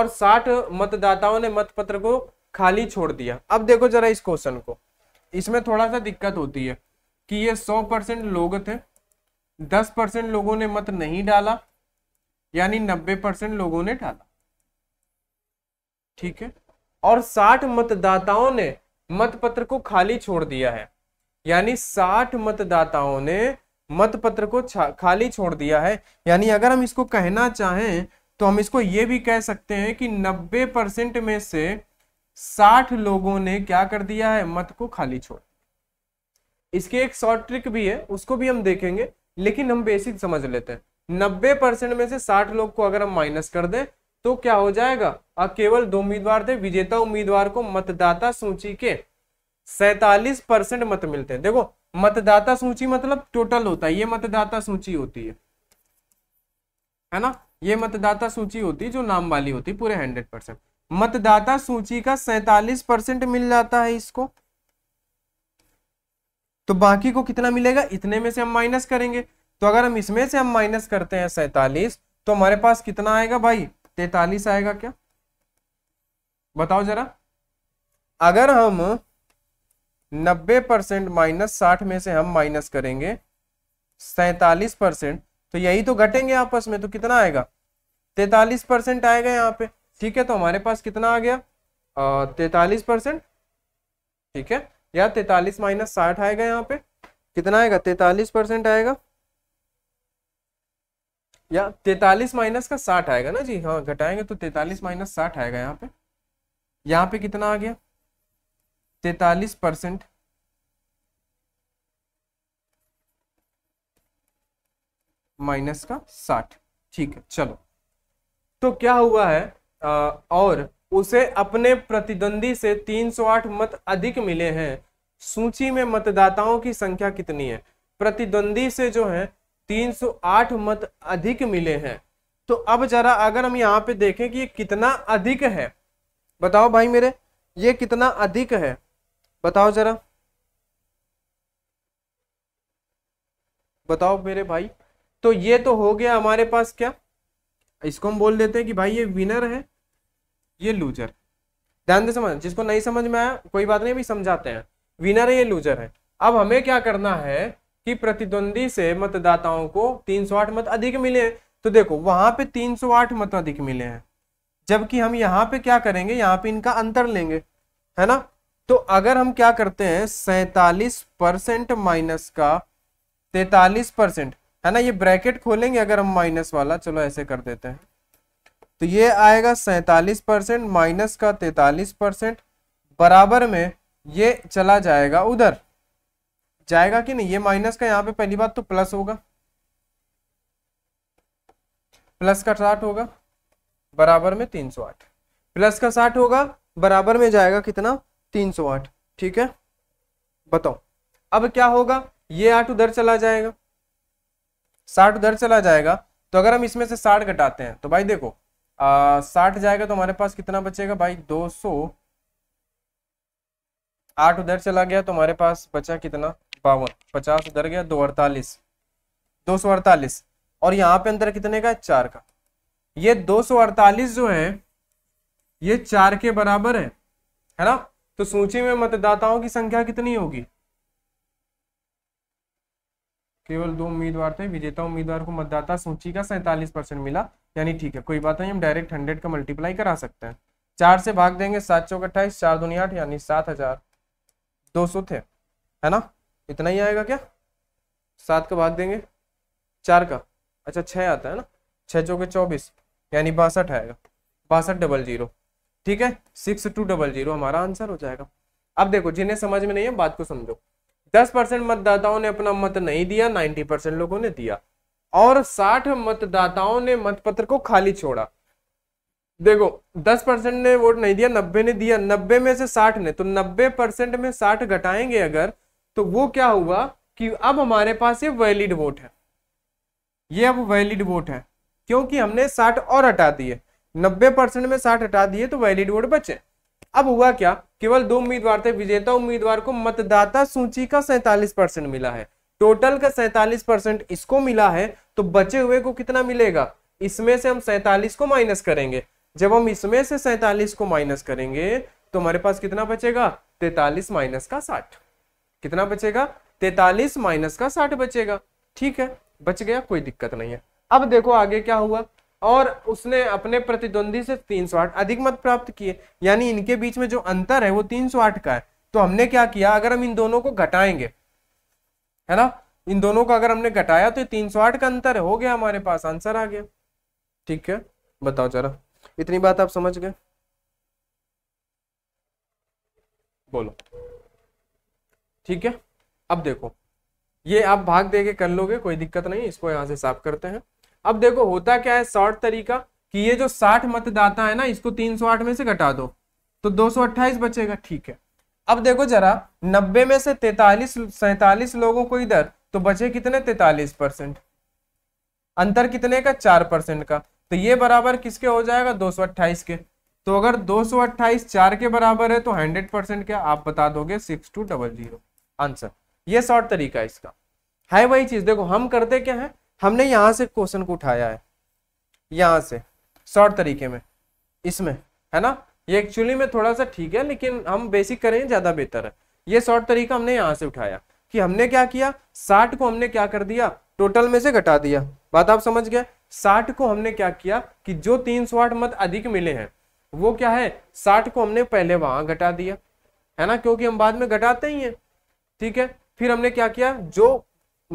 और साठ मतदाताओं ने मत पत्र को खाली छोड़ दिया अब देखो जरा इस क्वेश्चन को इसमें थोड़ा सा दिक्कत होती है कि ये सौ परसेंट लोग थे दस परसेंट लोगों ने मत नहीं डाला यानी नब्बे परसेंट लोगों ने डाला ठीक है और साठ मतदाताओं ने मतपत्र को खाली छोड़ दिया है यानी साठ मतदाताओं ने मतपत्र को खाली छोड़ दिया है यानी अगर हम इसको कहना चाहें तो हम इसको ये भी कह सकते हैं कि 90 परसेंट में से 60 लोगों ने क्या कर दिया है मत को खाली छोड़ इसके एक शॉर्ट ट्रिक भी है उसको भी हम देखेंगे लेकिन हम बेसिक समझ लेते हैं 90 परसेंट में से 60 लोग को अगर हम माइनस कर दें तो क्या हो जाएगा अब केवल दो उम्मीदवार थे विजेता उम्मीदवार को मतदाता सूची के सैतालीस परसेंट मत मिलते हैं देखो मतदाता सूची मतलब टोटल होता है ये मतदाता सूची होती है है ना ये मतदाता सूची होती है जो नाम वाली होती है पूरे हंड्रेड परसेंट मतदाता सूची का सैतालीस परसेंट मिल जाता है इसको तो बाकी को कितना मिलेगा इतने में से हम माइनस करेंगे तो अगर हम इसमें से हम माइनस करते हैं सैतालीस तो हमारे पास कितना आएगा भाई तैतालीस आएगा क्या बताओ जरा अगर हम 90 परसेंट माइनस साठ में से हम माइनस करेंगे सैतालीस परसेंट तो यही तो घटेंगे आपस में तो कितना आएगा तैतालीस परसेंट आएगा यहाँ पे ठीक है तो हमारे पास कितना आ गया तैतालीस परसेंट ठीक है या तैतालीस माइनस साठ आएगा यहाँ पे कितना आएगा तैतालीस परसेंट आएगा या तैतालीस माइनस का साठ आएगा ना जी हाँ घटाएंगे तो तैतालीस माइनस साठ आएगा यहाँ पे यहाँ पे कितना आ गया तैतालीस परसेंट माइनस का साठ ठीक है चलो तो क्या हुआ है आ, और उसे अपने प्रतिद्वंदी से 308 मत अधिक मिले हैं सूची में मतदाताओं की संख्या कितनी है प्रतिद्वंदी से जो है 308 मत अधिक मिले हैं तो अब जरा अगर हम यहाँ पे देखें कि ये कितना अधिक है बताओ भाई मेरे ये कितना अधिक है बताओ जरा बताओ मेरे भाई तो ये तो हो गया हमारे पास क्या इसको हम बोल देते हैं कि भाई ये विनर है ये लूजर ध्यान दे समझ जिसको नहीं समझ में आया कोई बात नहीं अभी समझाते हैं विनर है ये लूजर है अब हमें क्या करना है कि प्रतिद्वंदी से मतदाताओं को 308 मत अधिक मिले तो देखो वहां पे 308 मत अधिक मिले हैं जबकि हम यहाँ पे क्या करेंगे यहाँ पे इनका अंतर लेंगे है ना तो अगर हम क्या करते हैं सैतालीस परसेंट माइनस का तैतालीस परसेंट है ना ये ब्रैकेट खोलेंगे अगर हम माइनस वाला चलो ऐसे कर देते हैं तो ये आएगा सैतालीस परसेंट माइनस का तैतालीस परसेंट बराबर में ये चला जाएगा उधर जाएगा कि नहीं ये माइनस का यहाँ पे पहली बात तो प्लस होगा प्लस का साठ होगा बराबर में तीन सौ आठ प्लस का साठ होगा बराबर में जाएगा कितना तीन सौ आठ ठीक है बताओ अब क्या होगा ये आठ उधर चला जाएगा साठ उधर चला जाएगा तो अगर हम इसमें से साठ घटाते हैं तो भाई देखो साठ जाएगा तो हमारे पास कितना बचेगा भाई दो सौ आठ उधर चला गया तो हमारे पास बचा कितना बावन पचास उधर गया दो अड़तालीस दो सौ अड़तालीस और यहाँ पे अंतर कितने का है चार का ये दो सौ अड़तालीस जो है ये चार के बराबर है है ना तो सूची में मतदाताओं की संख्या कितनी होगी केवल दो उम्मीदवार थे विजेता उम्मीदवार को मतदाता सूची का सैंतालीस परसेंट मिला यानी ठीक है कोई बात नहीं हम डायरेक्ट हंड्रेड का मल्टीप्लाई करा सकते हैं चार से भाग देंगे सात सौ अट्ठाईस चार दुनिया आठ यानी सात हजार दो सौ थे है ना इतना ही आएगा क्या सात का भाग देंगे चार का अच्छा छः आता है ना छः चौके चौबीस यानी बासठ आएगा बासठ डबल जीरो ठीक है सिक्स टू डबल जीरो हमारा आंसर हो जाएगा अब देखो जिन्हें समझ में नहीं है बात को समझो दस परसेंट मतदाताओं ने अपना मत नहीं दिया नाइन्टी परसेंट लोगों ने दिया और साठ मतदाताओं ने मतपत्र को खाली छोड़ा देखो दस परसेंट ने वोट नहीं दिया नब्बे ने दिया नब्बे में से साठ ने तो नब्बे परसेंट में साठ घटाएंगे अगर तो वो क्या हुआ कि अब हमारे पास ये वैलिड वोट है ये अब वैलिड वोट है क्योंकि हमने साठ और हटा दिए नब्बे परसेंट में साठ हटा दिए तो वैलिड वोट बचे अब हुआ क्या केवल दो उम्मीदवार थे विजेता उम्मीदवार को मतदाता सूची का सैतालीस परसेंट मिला है टोटल का सैतालीस परसेंट इसको मिला है तो बचे हुए को कितना मिलेगा इसमें से हम सैतालीस को माइनस करेंगे जब हम इसमें से सैतालीस को माइनस करेंगे तो हमारे पास कितना बचेगा तैतालीस माइनस का साठ कितना बचेगा तैतालीस माइनस का साठ बचेगा ठीक है बच गया कोई दिक्कत नहीं है अब देखो आगे क्या हुआ और उसने अपने प्रतिद्वंदी से तीन आठ अधिक मत प्राप्त किए यानी इनके बीच में जो अंतर है वो तीन सौ आठ का है तो हमने क्या किया अगर हम इन दोनों को घटाएंगे है ना इन दोनों का अगर हमने घटाया तो तीन सौ आठ का अंतर हो गया हमारे पास आंसर आ गया ठीक है बताओ जरा इतनी बात आप समझ गए बोलो ठीक है अब देखो ये आप भाग दे के कर लोगे कोई दिक्कत नहीं इसको यहाँ से साफ करते हैं अब देखो होता क्या है शॉर्ट तरीका कि ये जो 60 मतदाता है ना इसको 308 में से घटा दो तो 228 बचेगा ठीक है अब देखो जरा 90 में से 43 सैतालीस लोगों को इधर तो बचे कितने 43 परसेंट अंतर कितने का चार परसेंट का तो ये बराबर किसके हो जाएगा 228 के तो अगर 228 चार के बराबर है तो 100 परसेंट क्या आप बता दोगे six two double zero answer ये शॉर्ट तरीका है इसका है वही चीज देखो हम करते क्या है हमने यहां से क्वेश्चन को उठाया है यहां से शॉर्ट तरीके में इसमें है ना ये एक्चुअली में थोड़ा सा ठीक है लेकिन हम बेसिक करें ज्यादा बेहतर है ये शॉर्ट तरीका हमने यहां से उठाया कि हमने क्या किया साठ को हमने क्या कर दिया टोटल में से घटा दिया बात आप समझ गए साठ को हमने क्या किया कि जो तीन सौ आठ मत अधिक मिले हैं वो क्या है साठ को हमने पहले वहां घटा दिया है ना क्योंकि हम बाद में घटाते ही हैं ठीक है फिर हमने क्या किया जो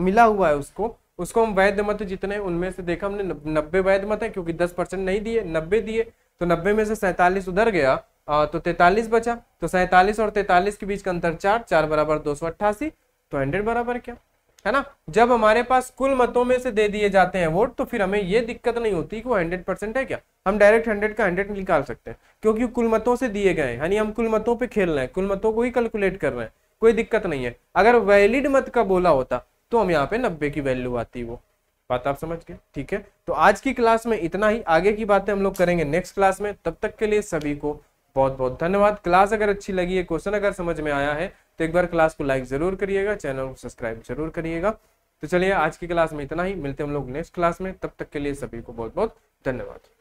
मिला हुआ है उसको उसको हम वैध मत जितने उनमें से देखा हमने नब्बे वैध मत है क्योंकि दस परसेंट नहीं दिए नब्बे दिए तो नब्बे में से सैंतालीस उधर गया आ, तो तैतालीस बचा तो सैंतालीस और तैतालीस के बीच का अंतर चार चार बराबर दो सौ अट्ठासी तो हंड्रेड बराबर क्या है ना जब हमारे पास कुल मतों में से दे दिए जाते हैं वोट तो फिर हमें ये दिक्कत नहीं होती कि वो हंड्रेड परसेंट है क्या हम डायरेक्ट हंड्रेड का हंड्रेड निकाल सकते हैं क्योंकि कुल मतों से दिए गए हैं यानी हम कुल मतों पर खेल रहे हैं कुल मतों को ही कैलकुलेट कर रहे हैं कोई दिक्कत नहीं है अगर वैलिड मत का बोला होता तो हम यहाँ पे नब्बे की वैल्यू आती वो बात आप समझ गए ठीक है तो आज की क्लास में इतना ही आगे की बातें हम लोग करेंगे नेक्स्ट क्लास में तब तक के लिए सभी को बहुत बहुत धन्यवाद क्लास अगर अच्छी लगी है क्वेश्चन अगर समझ में आया है तो एक बार क्लास को लाइक जरूर करिएगा चैनल को सब्सक्राइब जरूर करिएगा तो चलिए आज की क्लास में इतना ही मिलते हम लोग नेक्स्ट क्लास में तब तक के लिए सभी को बहुत बहुत धन्यवाद